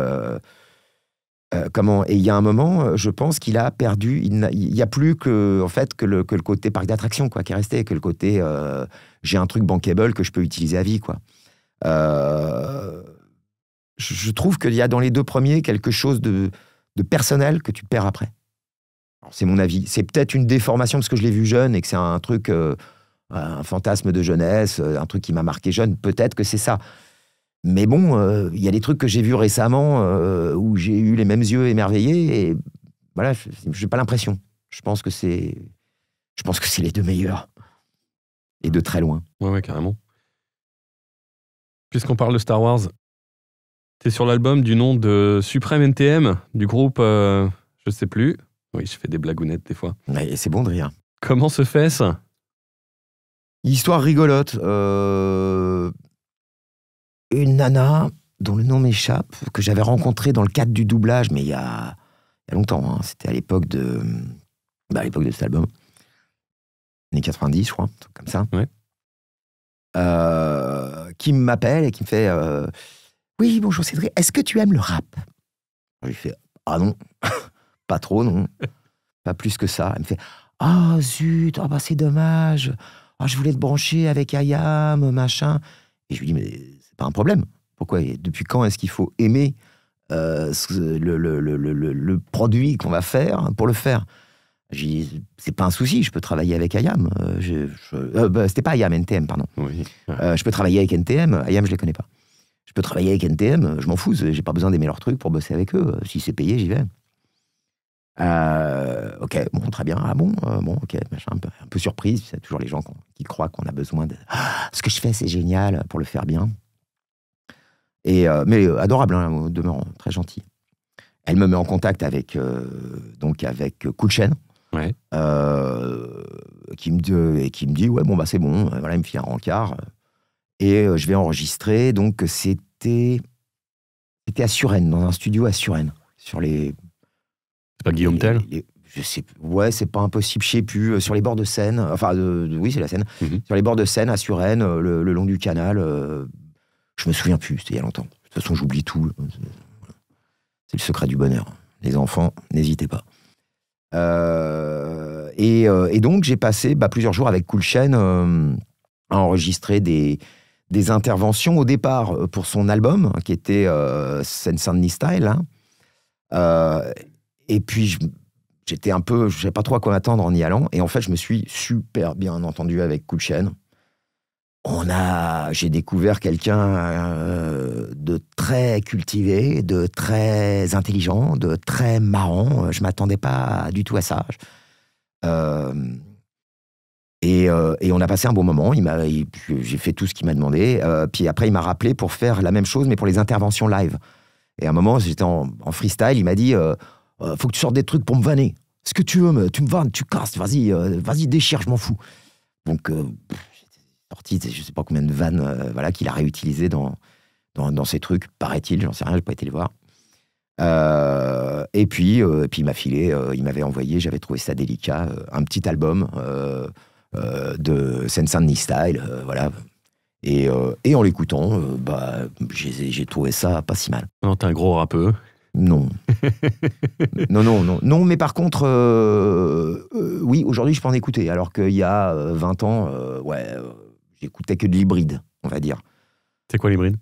comment il y a un moment, je pense qu'il a perdu. Il n'y a, plus que en fait que le, côté parc d'attraction quoi qui est resté, que le côté j'ai un truc bankable que je peux utiliser à vie quoi. je trouve qu'il y a dans les deux premiers quelque chose de personnel que tu perds après c'est mon avis. C'est peut-être une déformation parce que je l'ai vu jeune et que c'est un truc, euh, un fantasme de jeunesse, euh, un truc qui m'a marqué jeune. Peut-être que c'est ça. Mais bon, euh, il y a des trucs que j'ai vus récemment où j'ai eu les mêmes yeux émerveillés et voilà, j'ai pas l'impression. Je pense que c'est, je pense que c'est les deux meilleurs et de très loin. Ouais, ouais, carrément. Puisqu'on parle de Star Wars, t'es sur l'album du nom de Supreme NTM du groupe, je sais plus. Oui, je fais des blagounettes des fois. Mais c'est bon de rire. Comment se fait ça Histoire rigolote. Euh, une nana dont le nom m'échappe, que j'avais rencontrée dans le cadre du doublage, mais il y a, longtemps. Hein. C'était à l'époque de, bah, à l'époque de cet album, années 90, je crois, comme ça. Euh, qui m'appelle et qui me fait euh, Oui, bonjour Cédric, est-ce que tu aimes le rap Je lui fais Ah non pas trop, non. Pas plus que ça. Elle me fait Ah zut, ah, bah, c'est dommage. Ah, je voulais te brancher avec Ayam, machin. Et je lui dis Mais c'est pas un problème. Pourquoi Depuis quand est-ce qu'il faut aimer euh, le, le, le, le, produit qu'on va faire pour le faire J'ai dit C'est pas un souci, je peux travailler avec Ayam. Euh, je euh, bah, C'était pas Ayam, NTM, pardon. je peux travailler avec NTM. Ayam, je les connais pas. Je peux travailler avec NTM, je m'en fous, j'ai pas besoin d'aimer leurs trucs pour bosser avec eux. Si c'est payé, j'y vais. Euh, ok, bon, très bien. Ah bon, euh, bon, ok, machin, un peu, un peu surprise. C'est toujours les gens qui croient qu'on a besoin de. Ah, ce que je fais, c'est génial pour le faire bien. Et, euh, mais adorable, hein, demeure très gentil. Elle me met en contact avec, donc avec qui, me dit, et qui Ouais, bon, bah, c'est bon. Voilà, me fait un rencard. Et je vais enregistrer. Donc, c'était, c'était à Suresnes, dans un studio à Suresnes, sur les c'est pas Guillaume Tell je sais, ouais, c'est pas impossible, je sais plus, euh, sur les bords de Seine, euh, enfin, oui, c'est la Seine, mhm. sur les bords de Seine, à Suresnes, euh, le, long du canal, je me souviens plus, c'était il y a longtemps. De toute façon, j'oublie tout. C'est le secret du bonheur. Les enfants, n'hésitez pas. Et, donc, j'ai passé bah, plusieurs jours avec Cool Chain à enregistrer des, interventions au départ pour son album, qui était Seine-Saint-Denis Style. Hein. Et puis, j'étais un peu, je ne savais pas trop à quoi m'attendre en y allant. Et en fait, je me suis super bien entendu avec Kouchen. On a, j'ai découvert quelqu'un euh, de très cultivé, de très intelligent, de très marrant. Je m'attendais pas du tout à ça. Euh, et, euh, et, on a passé un bon moment. Il m'a, j'ai fait tout ce qu'il m'a demandé. puis après, il m'a rappelé pour faire la même chose, mais pour les interventions live. Et à un moment, j'étais en freestyle. Il m'a dit euh, faut que tu sortes des trucs pour me vanner. Ce que tu veux, tu me vannes, tu casses, vas-y, euh, vas-y, déchire, je m'en fous. Donc, euh, j'étais sorti, je sais pas combien de vannes voilà, qu'il a réutilisé dans, dans, dans trucs, paraît-il, j'en sais rien, j'ai pas été le voir. et puis, puis il m'a filé, il m'avait envoyé, j'avais trouvé ça délicat, un petit album de saint saint denis Style, voilà, et, en l'écoutant, bah, j'ai trouvé ça pas si mal. Non, t'es un gros rappeur. Non. non, non, non. Non, mais par contre, euh, euh, oui, aujourd'hui, je peux en écouter. Alors qu'il y a 20 euh, ans, ouais, j'écoutais que de l'hybride, on va dire. C'est quoi l'hybride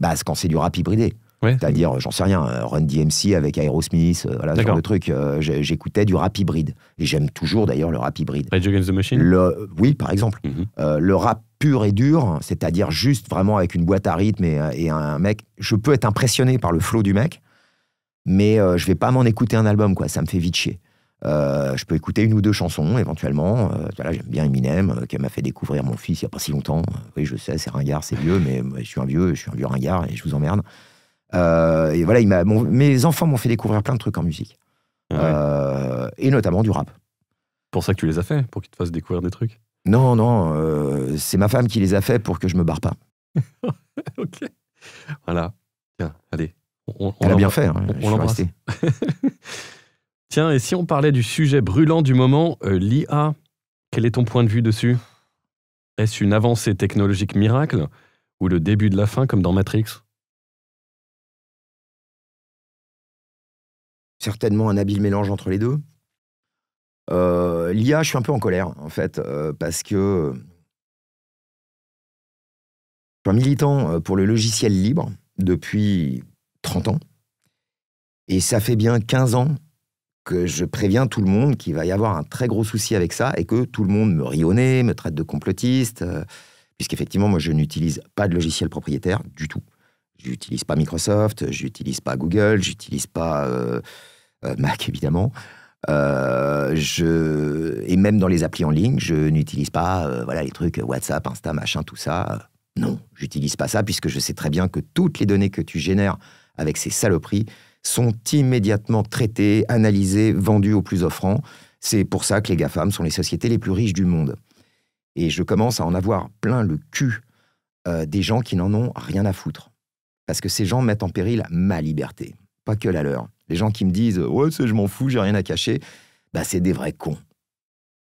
Bah, c'est quand c'est du rap hybridé. C'est-à-dire, j'en sais rien, Run DMC avec Aerosmith, voilà, ce genre de truc. J'écoutais du rap hybride. Et j'aime toujours d'ailleurs le rap hybride. Rage Against the Machine Oui, par exemple. Mhm. le rap pur et dur, c'est-à-dire juste vraiment avec une boîte à rythme et, et un mec. Je peux être impressionné par le flow du mec, mais euh, je vais pas m'en écouter un album, quoi. Ça me fait vite chier. Euh, je peux écouter une ou deux chansons éventuellement. Euh, j'aime bien Eminem, qui m'a fait découvrir mon fils il n'y a pas si longtemps. Oui, je sais, c'est ringard, c'est vieux, mais je suis un vieux, je suis un vieux ringard et je vous emmerde. et voilà, mes enfants m'ont fait découvrir plein de trucs en musique. Ah et notamment du rap. Pour ça que tu les as fait, pour qu'ils te fassent découvrir des trucs Non, non, c'est ma femme qui les a fait pour que je me barre pas. ok. Voilà. Tiens, allez, on, a bien fait, hein, on on, l'embrasse. Tiens, et si on parlait du sujet brûlant du moment, euh, l'IA, quel est ton point de vue dessus Est-ce une avancée technologique miracle ou le début de la fin comme dans Matrix Certainement un habile mélange entre les deux. Euh, L'IA, je suis un peu en colère, en fait, euh, parce que je suis un militant pour le logiciel libre depuis 30 ans. Et ça fait bien 15 ans que je préviens tout le monde qu'il va y avoir un très gros souci avec ça et que tout le monde me nez, me traite de complotiste, euh, puisqu'effectivement, moi, je n'utilise pas de logiciel propriétaire du tout. Je n'utilise pas Microsoft, je n'utilise pas Google, je n'utilise pas euh, euh, Mac, évidemment. je... Et même dans les applis en ligne, je n'utilise pas voilà, les trucs WhatsApp, Insta, machin, tout ça. Non, j'utilise pas ça, puisque je sais très bien que toutes les données que tu génères avec ces saloperies sont immédiatement traités, analysés, vendus aux plus offrants. C'est pour ça que les GAFAM sont les sociétés les plus riches du monde. Et je commence à en avoir plein le cul euh, des gens qui n'en ont rien à foutre. Parce que ces gens mettent en péril ma liberté, pas que la leur. Les gens qui me disent Ouais, je m'en fous, j'ai rien à cacher, bah, c'est des vrais cons.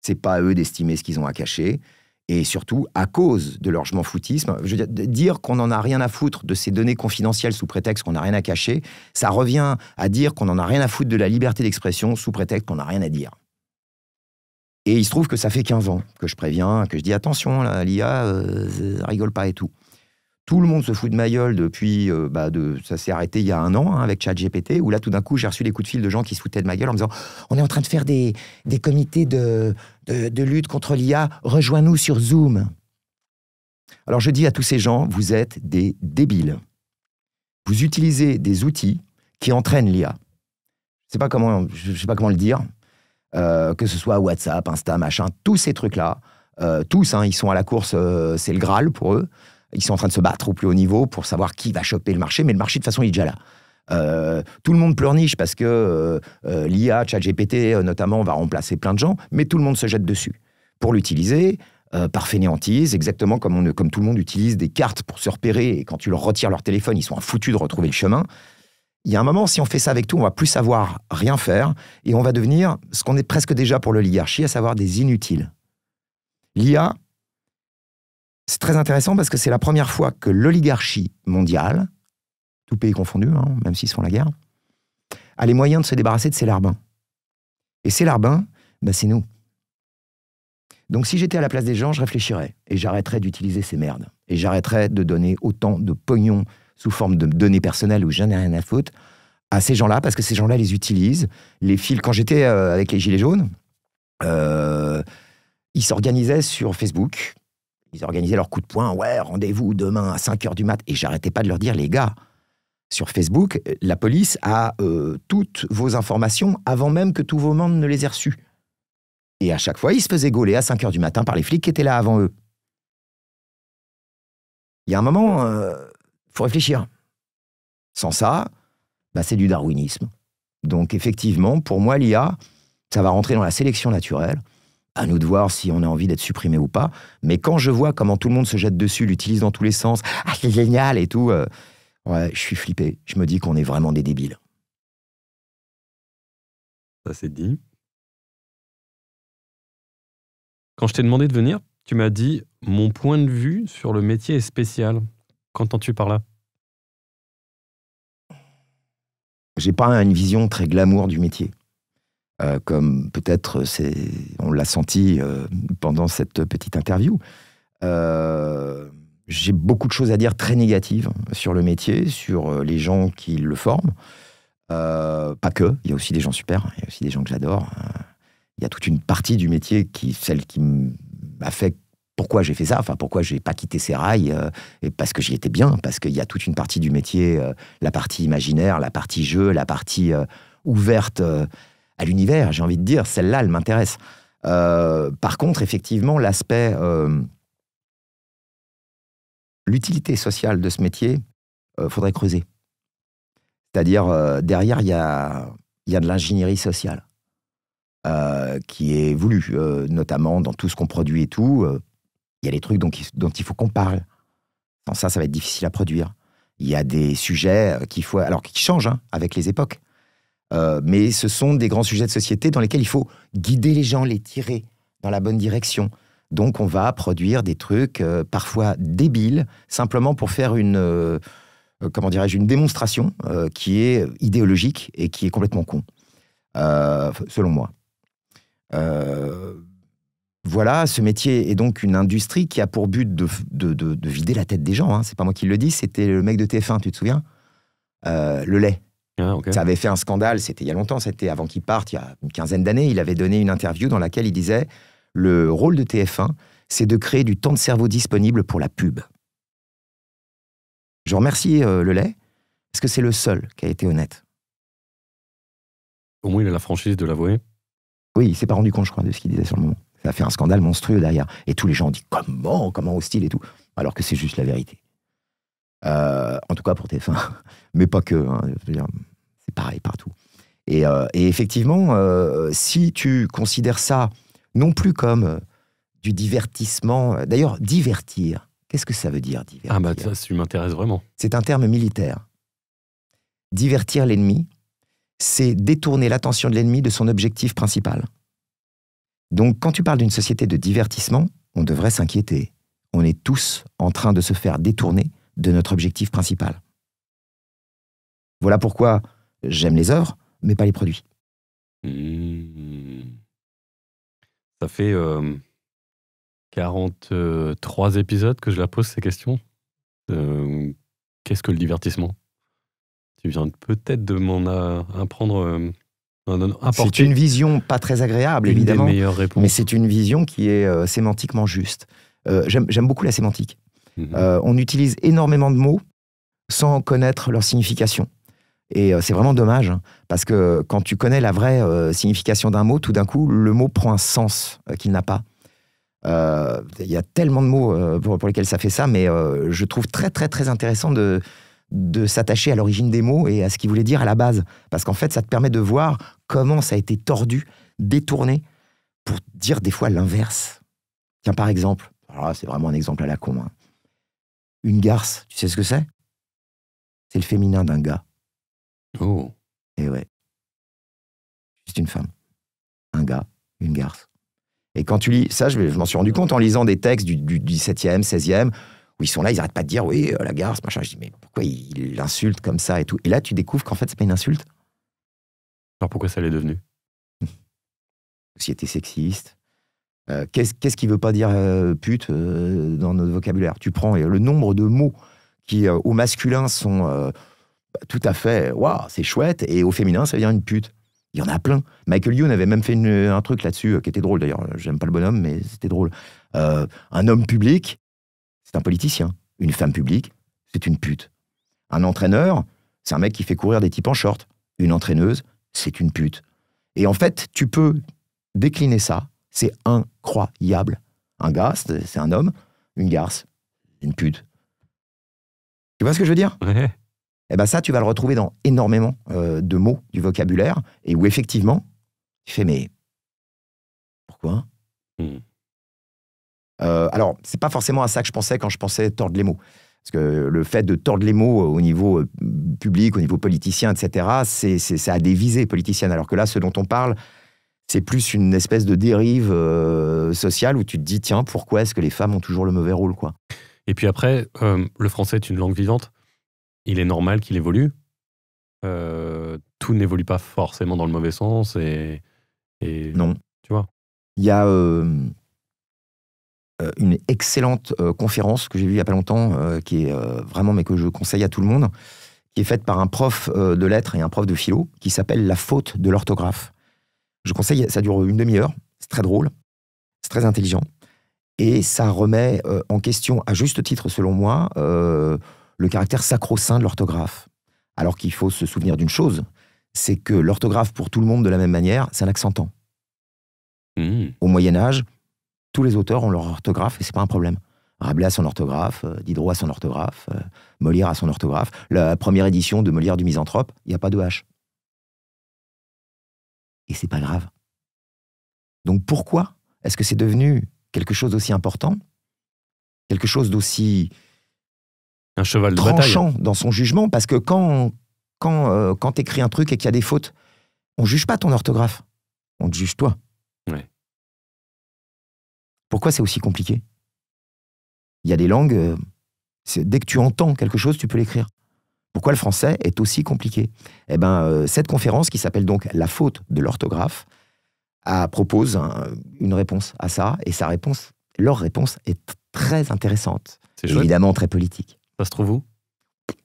C'est pas à eux d'estimer ce qu'ils ont à cacher et surtout à cause de leur je m'en foutisme. dire, qu'on n'en a rien à foutre de ces données confidentielles sous prétexte qu'on n'a rien à cacher, ça revient à dire qu'on n'en a rien à foutre de la liberté d'expression sous prétexte qu'on n'a rien à dire. Et il se trouve que ça fait 15 ans que je préviens, que je dis attention, l'IA, euh, rigole pas et tout. Tout le monde se fout de ma gueule depuis. Euh, bah, de, ça s'est arrêté il y a un an hein, avec ChatGPT, où là, tout d'un coup, j'ai reçu des coups de fil de gens qui se foutaient de ma gueule en me disant On est en train de faire des, comités de, lutte contre l'IA, rejoins-nous sur Zoom. Alors, je dis à tous ces gens Vous êtes des débiles. Vous utilisez des outils qui entraînent l'IA. Je ne sais, sais pas comment le dire. Euh, que ce soit WhatsApp, Insta, machin, tous ces trucs-là, euh, tous, hein, ils sont à la course, c'est le Graal pour eux ils sont en train de se battre au plus haut niveau pour savoir qui va choper le marché, mais le marché, de façon, il est déjà là. Euh, tout le monde pleurniche parce que euh, euh, l'IA, ChatGPT notamment, va remplacer plein de gens, mais tout le monde se jette dessus pour l'utiliser par fainéantise, exactement comme, on, comme tout le monde utilise des cartes pour se repérer et quand tu leur retires leur téléphone, ils sont foutus de retrouver le chemin. Il y a un moment, si on fait ça avec tout, on va plus savoir rien faire et on va devenir ce qu'on est presque déjà pour l'oligarchie, à savoir des inutiles. L'IA, c'est très intéressant parce que c'est la première fois que l'oligarchie mondiale, tout pays confondu, hein, même s'ils se font la guerre, a les moyens de se débarrasser de ces larbins. Et ces larbins, bah, c'est nous. Donc si j'étais à la place des gens, je réfléchirais et j'arrêterais d'utiliser ces merdes. Et j'arrêterais de donner autant de pognon sous forme de données personnelles où n'en ai rien à faute à ces gens-là parce que ces gens-là les utilisent, les fils. Quand j'étais euh, avec les Gilets jaunes, euh, ils s'organisaient sur Facebook ils organisaient leur coup de poing, ouais, rendez-vous demain à 5 h du mat. Et j'arrêtais pas de leur dire, les gars, sur Facebook, euh, la police a euh, toutes vos informations avant même que tous vos membres ne les aient reçues. Et à chaque fois, ils se faisaient gauler à 5 heures du matin par les flics qui étaient là avant eux. Il y a un moment, il euh, faut réfléchir. Sans ça, bah, c'est du darwinisme. Donc effectivement, pour moi, l'IA, ça va rentrer dans la sélection naturelle. À nous de voir si on a envie d'être supprimé ou pas. Mais quand je vois comment tout le monde se jette dessus, l'utilise dans tous les sens, ah, c'est génial et tout, euh, je suis flippé. Je me dis qu'on est vraiment des débiles. Ça, c'est dit. Quand je t'ai demandé de venir, tu m'as dit Mon point de vue sur le métier est spécial. Qu'entends-tu par là J'ai pas une vision très glamour du métier. Euh, comme peut-être c'est, on l'a senti euh, pendant cette petite interview. Euh, j'ai beaucoup de choses à dire très négatives sur le métier, sur les gens qui le forment. pas que, il y a aussi des gens super, il y a aussi des gens que j'adore. Il y a toute une partie du métier qui, celle qui m'a fait pourquoi j'ai fait ça, enfin pourquoi j'ai pas quitté ces rails, et parce que j'y étais bien, parce qu'il y a toute une partie du métier, la partie imaginaire, la partie jeu, la partie ouverte à l'univers, j'ai envie de dire, celle-là, elle m'intéresse. Euh, par contre, effectivement, l'aspect, euh, l'utilité sociale de ce métier, il euh, faudrait creuser. C'est-à-dire, derrière, il y a, y a de l'ingénierie sociale qui est voulue, notamment dans tout ce qu'on produit et tout. Il y a des trucs dont, dont il faut qu'on parle. Sans ça, ça va être difficile à produire. Il y a des sujets qu'il faut, alors qui changent hein, avec les époques. Euh, mais ce sont des grands sujets de société dans lesquels il faut guider les gens, les tirer dans la bonne direction. Donc on va produire des trucs euh, parfois débiles, simplement pour faire une, euh, comment dirais-je, une démonstration qui est idéologique et qui est complètement con, selon moi. voilà, ce métier est donc une industrie qui a pour but de, vider la tête des gens. Hein. C'est pas moi qui le dis, c'était le mec de TF1, tu te souviens Le lait ah, Ça avait fait un scandale, c'était il y a longtemps, c'était avant qu'il parte, il y a une quinzaine d'années. Il avait donné une interview dans laquelle il disait Le rôle de TF1, c'est de créer du temps de cerveau disponible pour la pub. Je remercie euh, lait, parce que c'est le seul qui a été honnête. Au moins, il a la franchise de l'avouer. Oui, il s'est pas rendu compte, je crois, de ce qu'il disait sur le moment. Ça a fait un scandale monstrueux derrière. Et tous les gens ont dit Comment Comment hostile et tout Alors que c'est juste la vérité. Euh, en tout cas pour tes fins, mais pas que. Hein, c'est pareil partout. Et, euh, effectivement, euh, si tu considères ça non plus comme du divertissement, d'ailleurs, divertir, qu'est-ce que ça veut dire divertir Ah, bah ça, ça m'intéresse vraiment. C'est un terme militaire. Divertir l'ennemi, c'est détourner l'attention de l'ennemi de son objectif principal. Donc, quand tu parles d'une société de divertissement, on devrait s'inquiéter. On est tous en train de se faire détourner de notre objectif principal. Voilà pourquoi j'aime les œuvres, mais pas les produits. Mmh. Ça fait 43 euh, épisodes que je la pose, ces questions. Euh, qu'est-ce que le divertissement Tu viens peut-être de m'en apprendre. peu. c'est une vision pas très agréable, évidemment, mais c'est une vision qui est euh, sémantiquement juste. J'aime beaucoup la sémantique. Mhm. Euh, on utilise énormément de mots sans connaître leur signification. Et euh, c'est vraiment dommage, hein, parce que quand tu connais la vraie euh, signification d'un mot, tout d'un coup, le mot prend un sens qu'il n'a pas. Il y a tellement de mots pour, lesquels ça fait ça, mais je trouve très très très intéressant de, de s'attacher à l'origine des mots et à ce qu'ils voulaient dire à la base. Parce qu'en fait, ça te permet de voir comment ça a été tordu, détourné, pour dire des fois l'inverse. Tiens, par exemple, ah, c'est vraiment un exemple à la con, hein. Une garce, tu sais ce que c'est C'est le féminin d'un gars. Oh. Et eh ouais. Juste une femme. Un gars, une garce. Et quand tu lis, ça, je, m'en suis rendu compte en lisant des textes du, du 17e, 16e, où ils sont là, ils n'arrêtent pas de dire, oui, euh, la garce, machin. Je dis, mais pourquoi ils l'insulte comme ça et tout Et là, tu découvres qu'en fait, c'est pas une insulte. Alors pourquoi ça l'est devenu Société sexiste, euh, qu'est-ce qui ne veut pas dire euh, pute euh, dans notre vocabulaire Tu prends le nombre de mots qui, au masculin, sont tout à fait waouh, c'est chouette, et au féminin, ça veut une pute. Il y en a plein. Michael Youn avait même fait un truc là-dessus qui était drôle d'ailleurs. J'aime pas le bonhomme, mais c'était drôle. un homme public, c'est un politicien. Une femme publique, c'est une pute. Un entraîneur, c'est un mec qui fait courir des types en short. Une entraîneuse, c'est une pute. Et en fait, tu peux décliner ça c'est incroyable. Un gars, c'est un homme, une garce, une pute. Tu vois ce que je veux dire Et Eh ben ça, tu vas le retrouver dans énormément euh, de mots du vocabulaire et où effectivement, tu fais mais pourquoi hmm. euh, Alors, c'est pas forcément à ça que je pensais quand je pensais tordre les mots. Parce que le fait de tordre les mots euh, au niveau public, au niveau politicien, etc., c'est, ça a des visées politiciennes. Alors que là, ce dont on parle, c'est plus une espèce de dérive euh, sociale où tu te dis tiens pourquoi est-ce que les femmes ont toujours le mauvais rôle quoi. Et puis après euh, le français est une langue vivante, il est normal qu'il évolue. Euh, tout n'évolue pas forcément dans le mauvais sens et, et non tu vois. Il y a une excellente conférence que j'ai vue il y a pas longtemps qui est vraiment mais que je conseille à tout le monde qui est faite par un prof de lettres et un prof de philo qui s'appelle la faute de l'orthographe. Je conseille, ça dure une demi-heure, c'est très drôle, c'est très intelligent, et ça remet euh, en question, à juste titre selon moi, euh, le caractère sacro-saint de l'orthographe. Alors qu'il faut se souvenir d'une chose, c'est que l'orthographe pour tout le monde de la même manière, c'est un accentant. Mmh. Au Moyen Âge, tous les auteurs ont leur orthographe et c'est pas un problème. Rabelais a son orthographe, euh, Diderot a son orthographe, Molière a son orthographe. La première édition de Molière du Misanthrope, il n'y a pas de H et c'est pas grave. Donc pourquoi est-ce que c'est devenu quelque chose d'aussi important, quelque chose d'aussi un cheval de tranchant dans son jugement Parce que quand quand euh, quand t'écris un truc et qu'il y a des fautes, on juge pas ton orthographe, on te juge toi. Pourquoi c'est aussi compliqué Il y a des langues, euh, dès que tu entends quelque chose, tu peux l'écrire. Pourquoi le français est aussi compliqué Eh bien euh, cette conférence qui s'appelle donc La faute de l'orthographe propose une réponse à ça et sa réponse, leur réponse est très intéressante. C'est évidemment très politique. Ça se trouve où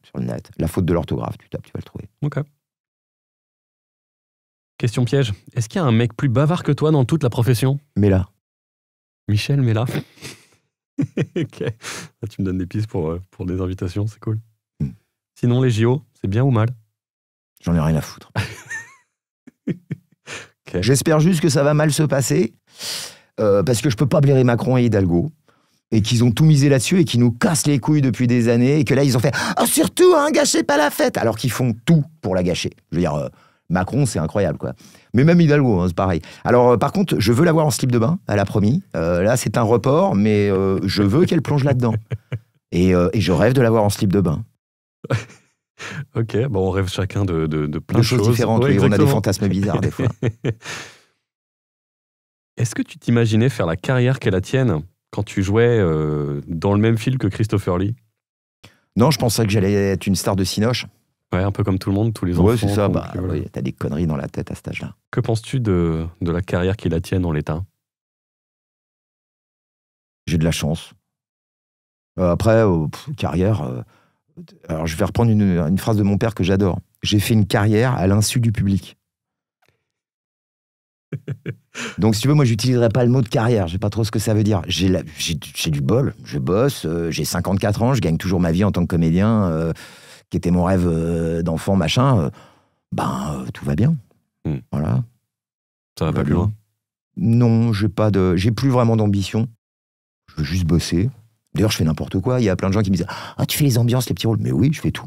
Sur le net. La faute de l'orthographe, tu tapes, tu vas le trouver. Ok. Question piège. Est-ce qu'il y a un mec plus bavard que toi dans toute la profession là Michel Mela. ok. Ah, tu me donnes des pistes pour euh, des invitations, c'est cool. Sinon, les JO, c'est bien ou mal J'en ai rien à foutre. J'espère juste que ça va mal se passer, euh, parce que je peux pas blairer Macron et Hidalgo, et qu'ils ont tout misé là-dessus, et qu'ils nous cassent les couilles depuis des années, et que là, ils ont fait oh, « surtout, hein, gâchez pas la fête !» Alors qu'ils font tout pour la gâcher. Je veux dire, euh, Macron, c'est incroyable, quoi. Mais même Hidalgo, hein, c'est pareil. Alors, euh, par contre, je veux la voir en slip de bain, elle a promis. là, c'est un report, mais je veux qu'elle plonge là-dedans. Et, et je rêve de la voir en slip de bain. ok, bon, on rêve chacun de, de, de plein de choses, différentes. oui, on a des fantasmes bizarres des fois. Est-ce que tu t'imaginais faire la carrière qu'elle a tienne quand tu jouais euh, dans le même film que Christopher Lee Non, je pensais que j'allais être une star de Cinoche. Ouais, un peu comme tout le monde, tous les ouais, c'est ça. Bah, t'as des conneries dans la tête à cet âge-là. Que penses-tu de, de, la carrière qui la tienne en l'état J'ai de la chance. Euh, après, euh, carrière, alors je vais reprendre une, phrase de mon père que j'adore. J'ai fait une carrière à l'insu du public. Donc, si tu veux, moi, j'utiliserai pas le mot de carrière. Je sais pas trop ce que ça veut dire. J'ai du bol. Je bosse. Euh, j'ai 54 ans. Je gagne toujours ma vie en tant que comédien, euh, qui était mon rêve euh, d'enfant, machin. ben, tout va bien. Hmm. Voilà. Ça va pas plus loin. loin. Non, j'ai pas de. J'ai plus vraiment d'ambition. Je veux juste bosser. D'ailleurs, je fais n'importe quoi. Il y a plein de gens qui me disent Ah, tu fais les ambiances, les petits rôles. Mais oui, je fais tout.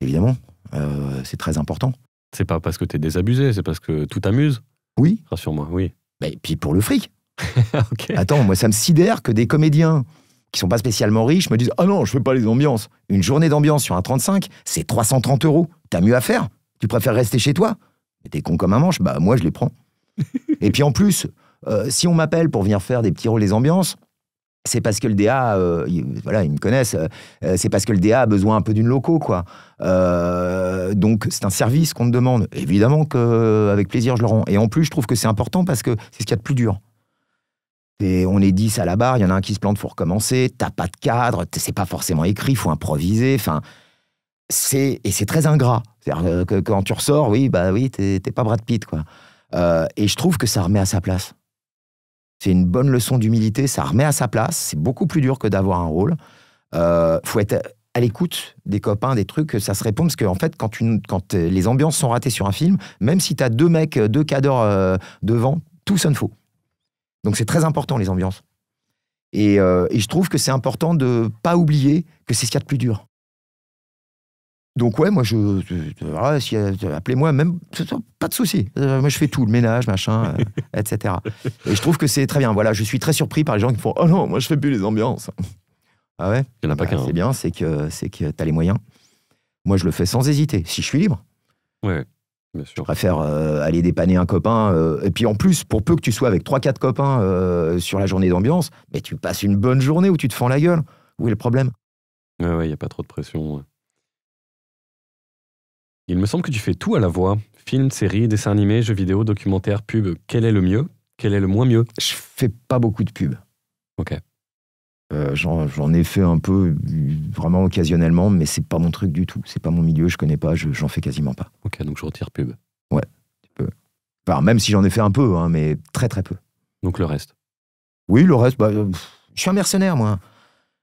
Évidemment. Euh, c'est très important. C'est pas parce que t'es désabusé, c'est parce que tout t'amuse. Oui. Rassure-moi, oui. et puis pour le fric. Attends, moi, ça me sidère que des comédiens qui sont pas spécialement riches me disent Ah non, je fais pas les ambiances. Une journée d'ambiance sur un 35, c'est 330 euros. T'as mieux à faire. Tu préfères rester chez toi. Mais t'es con comme un manche. Bah, moi, je les prends. et puis en plus, euh, si on m'appelle pour venir faire des petits rôles les ambiances, c'est parce que le DA, euh, voilà, ils me connaissent, euh, euh, c'est parce que le DA a besoin un peu d'une loco, quoi. donc c'est un service qu'on te demande. Évidemment que avec plaisir, je le rends. Et en plus, je trouve que c'est important parce que c'est ce qu'il y a de plus dur. Et on est dix à la barre, il y en a un qui se plante, faut recommencer. T'as pas de cadre, c'est pas forcément écrit, faut improviser. Enfin, et c'est très ingrat. C'est-à-dire que quand tu ressors, oui, bah oui, t'es pas Brad Pitt, quoi. et je trouve que ça remet à sa place. C'est une bonne leçon d'humilité, ça remet à sa place. C'est beaucoup plus dur que d'avoir un rôle. Il euh, faut être à l'écoute des copains, des trucs, ça se répond. Parce que en fait, quand, euh, les ambiances sont ratées sur un film, même si tu as deux mecs, euh, deux cadors devant, tout sonne faux. Donc c'est très important, les ambiances. Et, je trouve que c'est important de pas oublier que c'est ce qu'il y a de plus dur. Donc ouais, moi je, euh, appelez-moi même pas de souci. Euh, moi je fais tout, le ménage, machin, euh, etc. Et je trouve que c'est très bien. Voilà, je suis très surpris par les gens qui font oh non, moi je fais plus les ambiances. Ah ouais. Il pas bah, hein. C'est bien, c'est que c'est que t'as les moyens. Moi je le fais sans hésiter, si je suis libre. Ouais. Bien sûr. Je préfère aller dépanner un copain. et puis en plus, pour peu que tu sois avec 3-4 copains sur la journée d'ambiance, mais tu passes une bonne journée où tu te fends la gueule. Où est le problème Ouais, ouais, il n'y a pas trop de pression. Il me semble que tu fais tout à la voix. Films, séries, dessins animés, jeux vidéo, documentaires, pub. Quel est le mieux Quel est le moins mieux Je fais pas beaucoup de pubs. Ok. Euh, j'en ai fait un peu vraiment occasionnellement, mais c'est pas mon truc du tout. C'est pas mon milieu, je connais pas, j'en fais quasiment pas. Ok, donc je retire pub. Ouais, tu peux. Enfin, même si j'en ai fait un peu, hein, mais très très peu. Donc le reste Oui, le reste, bah, euh, je suis un mercenaire, moi.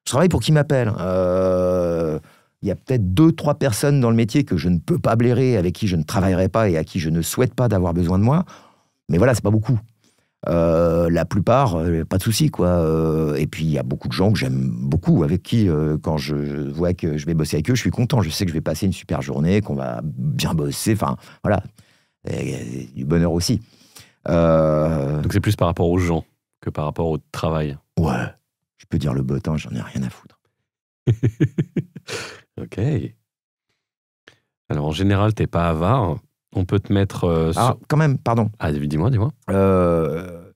Je travaille pour qui m'appelle. Euh, il y a peut-être deux, trois personnes dans le métier que je ne peux pas blairer, avec qui je ne travaillerai pas et à qui je ne souhaite pas d'avoir besoin de moi. Mais voilà, c'est pas beaucoup. Euh, la plupart, euh, pas de souci, quoi. Euh, et puis, il y a beaucoup de gens que j'aime beaucoup, avec qui, quand je, vois que je vais bosser avec eux, je suis content. Je sais que je vais passer une super journée, qu'on va bien bosser. Enfin, voilà. du bonheur aussi. Donc, c'est plus par rapport aux gens que par rapport au travail. Ouais. Je peux dire le botin, j'en ai rien à foutre. Ok. Alors en général, t'es pas avare. On peut te mettre. Euh, ah, quand même, pardon. Ah, dis-moi, dis-moi. Euh,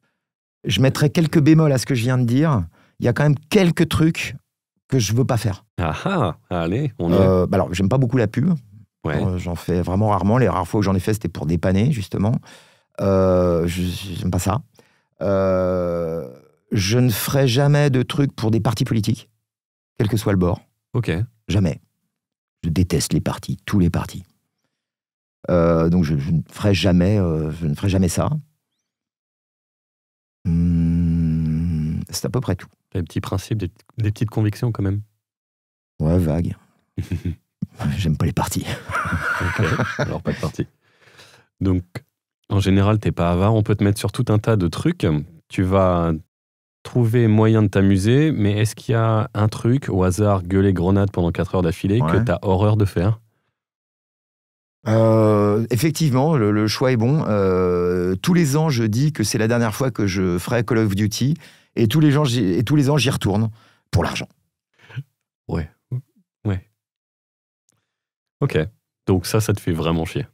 je mettrai quelques bémols à ce que je viens de dire. Il y a quand même quelques trucs que je veux pas faire. Ah ah, allez, on est... euh, bah alors, j'aime pas beaucoup la pub. Euh, j'en fais vraiment rarement. Les rares fois où j'en ai fait, c'était pour dépanner, justement. j'aime pas ça. je ne ferai jamais de trucs pour des partis politiques, quel que soit le bord. Ok. Jamais. Je déteste les partis, tous les partis. Euh, donc je, ne ferai jamais, euh, je ne ferai jamais ça. Hmm, c'est à peu près tout. Des petits principes, des, petites convictions quand même. Ouais, vague. J'aime pas les partis. Alors pas de parties. Donc en général, t'es pas avare. On peut te mettre sur tout un tas de trucs. Tu vas trouver moyen de t'amuser, mais est-ce qu'il y a un truc, au hasard, gueuler grenade pendant 4 heures d'affilée, que tu as horreur de faire euh, effectivement, le, choix est bon. Euh, tous les ans, je dis que c'est la dernière fois que je ferai Call of Duty, et tous les, gens, et tous les ans, j'y retourne pour l'argent. Ouais. Ouais. Ok. Donc ça, ça te fait vraiment chier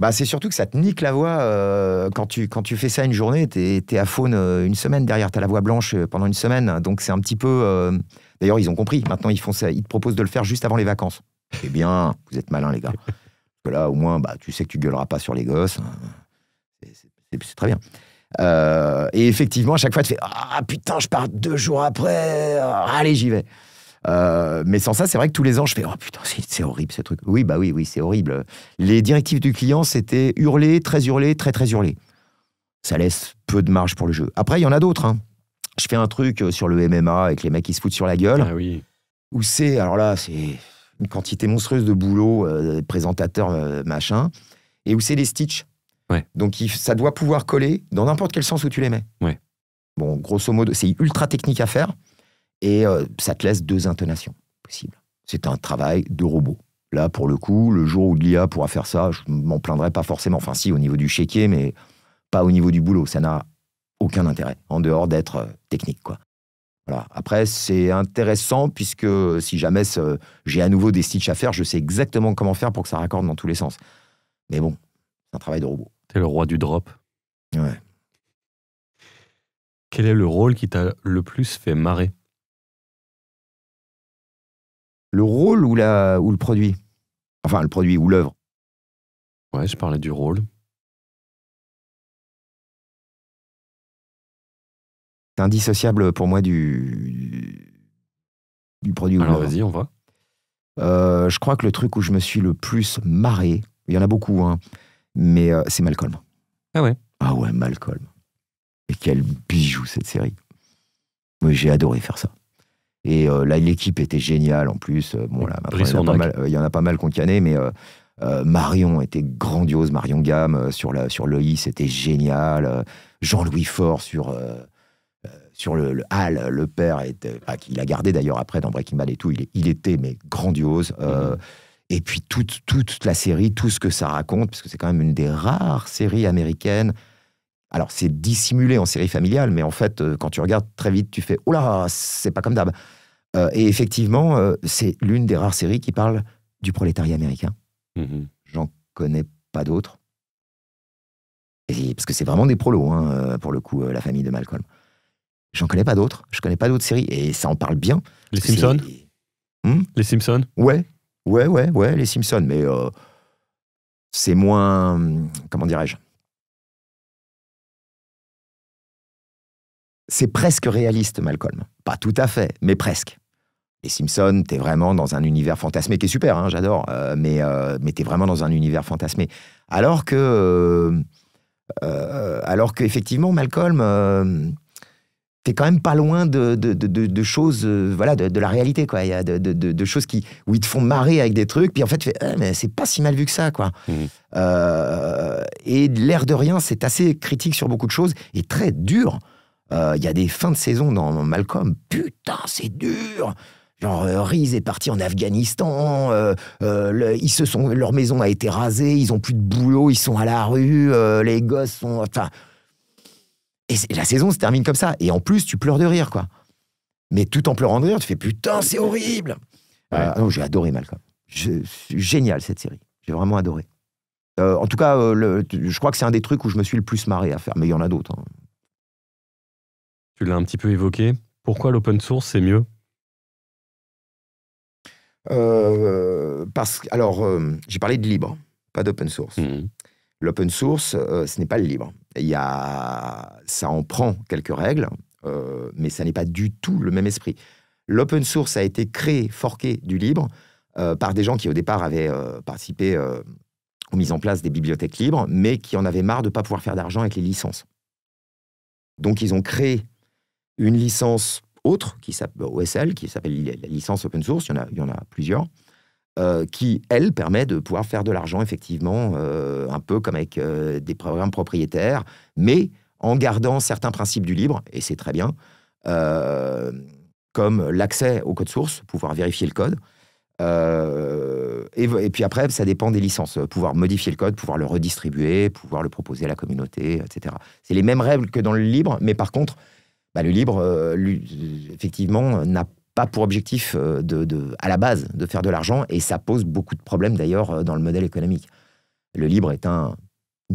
bah, c'est surtout que ça te nique la voix. Euh, quand, tu, quand tu fais ça une journée, tu es, à faune euh, une semaine derrière, tu as la voix blanche euh, pendant une semaine. Donc c'est un petit peu. D'ailleurs, ils ont compris. Maintenant, ils, font ça, ils te proposent de le faire juste avant les vacances. Eh bien, vous êtes malins, les gars. Parce que là, au moins, bah, tu sais que tu gueuleras pas sur les gosses. C'est très bien. et effectivement, à chaque fois, tu fais Ah putain, je pars deux jours après. Ah, allez, j'y vais. Euh, mais sans ça, c'est vrai que tous les ans, je fais Oh putain, c'est horrible ce truc. Oui, bah oui, oui, c'est horrible. Les directives du client, c'était hurler, très hurler, très très hurler. Ça laisse peu de marge pour le jeu. Après, il y en a d'autres. Hein. Je fais un truc euh, sur le MMA avec les mecs qui se foutent sur la gueule. Ah oui. Où c'est, alors là, c'est une quantité monstrueuse de boulot, euh, présentateur, machin. Et où c'est les stitches. Ouais. Donc ça doit pouvoir coller dans n'importe quel sens où tu les mets. Ouais. Bon, grosso modo, c'est ultra technique à faire et euh, ça te laisse deux intonations possibles. C'est un travail de robot. Là, pour le coup, le jour où l'IA pourra faire ça, je m'en plaindrai pas forcément. Enfin, si, au niveau du chéquier, mais pas au niveau du boulot. Ça n'a aucun intérêt, en dehors d'être euh, technique, quoi. Voilà. Après, c'est intéressant puisque si jamais j'ai à nouveau des stitches à faire, je sais exactement comment faire pour que ça raccorde dans tous les sens. Mais bon, c'est un travail de robot. T'es le roi du drop. Ouais. Quel est le rôle qui t'a le plus fait marrer le rôle ou, la, ou le produit Enfin, le produit ou l'œuvre. Ouais, je parlais du rôle. C'est indissociable pour moi du, du produit. Alors vas-y, on va. Euh, je crois que le truc où je me suis le plus marré, il y en a beaucoup, hein, mais euh, c'est Malcolm. Ah ouais Ah ouais, Malcolm. Et quel bijou cette série. j'ai adoré faire ça. Et euh, là, l'équipe était géniale en plus. Euh, bon, euh, il, y en a pas mal, qu'on y mais Marion était grandiose. Marion Gamme sur, la, sur l'EI, c'était génial. Jean-Louis Faure sur sur le, Hall, le père, était, bah, qu'il a gardé d'ailleurs après dans Breaking Bad et tout, il, était mais grandiose. Mhm. Et puis toute, toute la série, tout ce que ça raconte, parce que c'est quand même une des rares séries américaines alors, c'est dissimulé en série familiale, mais en fait, euh, quand tu regardes très vite, tu fais Oh là, c'est pas comme d'hab. Euh, et effectivement, euh, c'est l'une des rares séries qui parle du prolétariat américain. Mhm. J'en connais pas d'autres. Parce que c'est vraiment des prolos, hein, pour le coup, la famille de Malcolm. J'en connais pas d'autres. Je connais pas d'autres séries. Et ça en parle bien. Les Simpsons hmm Les Simpsons Ouais, ouais, ouais, ouais, les Simpsons. Mais c'est moins. Comment dirais-je C'est presque réaliste, Malcolm. Pas tout à fait, mais presque. Les Simpsons, t'es vraiment dans un univers fantasmé qui est super, hein, j'adore, euh, mais, euh, t'es vraiment dans un univers fantasmé. Alors que. Euh, euh alors qu'effectivement, Malcolm euh, t'es quand même pas loin de, choses, voilà, de, la réalité, quoi. Il y a de, choses qui, où ils te font marrer avec des trucs, puis en fait, ah, mais c'est pas si mal vu que ça, quoi. Mmh. et l'air de rien, c'est assez critique sur beaucoup de choses et très dur il euh, y a des fins de saison dans Malcolm. Putain, c'est dur. Genre, euh, est parti en Afghanistan, euh, euh, ils se sont, leur maison a été rasée, ils ont plus de boulot, ils sont à la rue, les gosses sont. Enfin. Et, la saison se termine comme ça. Et en plus, tu pleures de rire, quoi. Mais tout en pleurant de rire, tu fais putain, c'est horrible. j'ai adoré Malcolm. Je, génial cette série. J'ai vraiment adoré. en tout cas, je crois que c'est un des trucs où je me suis le plus marré à faire, mais il y en a d'autres. Hein. Tu l'as un petit peu évoqué. Pourquoi l'open source, c'est mieux euh, parce que, alors, euh, j'ai parlé de libre, pas d'open source. Mhm. L'open source, euh, ce n'est pas le libre. Il y a, ça en prend quelques règles, mais ça n'est pas du tout le même esprit. L'open source a été créé, forqué du libre par des gens qui, au départ, avaient participé aux mises en place des bibliothèques libres, mais qui en avaient marre de ne pas pouvoir faire d'argent avec les licences. Donc, ils ont créé une licence autre, qui s'appelle bah, OSL, qui s'appelle la licence open source, il y en a, plusieurs, euh, qui, elle, permet de pouvoir faire de l'argent, effectivement, euh, un peu comme avec euh, des programmes propriétaires, mais en gardant certains principes du libre, et c'est très bien, comme l'accès au code source, pouvoir vérifier le code. Et, et, puis après, ça dépend des licences. Pouvoir modifier le code, pouvoir le redistribuer, pouvoir le proposer à la communauté, etc. C'est les mêmes règles que dans le libre, mais par contre, bah, le libre, euh, effectivement, n'a pas pour objectif euh, de, à la base de faire de l'argent et ça pose beaucoup de problèmes d'ailleurs euh, dans le modèle économique. Le libre est une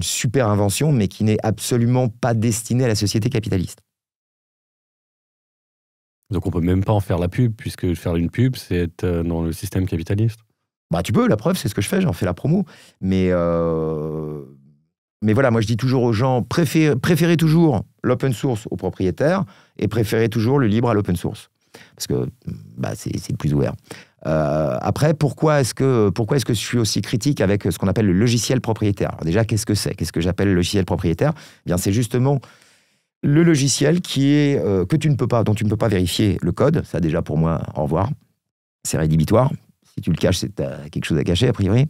super invention mais qui n'est absolument pas destinée à la société capitaliste. Donc on peut même pas en faire la pub puisque faire une pub c'est être dans le système capitaliste. Bah tu peux, la preuve c'est ce que je fais, j'en fais la promo. Mais mais voilà, moi je dis toujours aux gens, préférez, toujours l'open source au propriétaire et préférez toujours le libre à l'open source. Parce que bah, c'est le plus ouvert. Euh, après, pourquoi est-ce que, est que je suis aussi critique avec ce qu'on appelle le logiciel propriétaire Alors déjà, qu'est-ce que c'est Qu'est-ce que j'appelle le logiciel propriétaire eh bien, c'est justement le logiciel qui est, euh, que tu ne peux pas, dont tu ne peux pas vérifier le code. Ça, déjà, pour moi, au revoir. C'est rédhibitoire. Si tu le caches, c'est euh, quelque chose à cacher, a priori.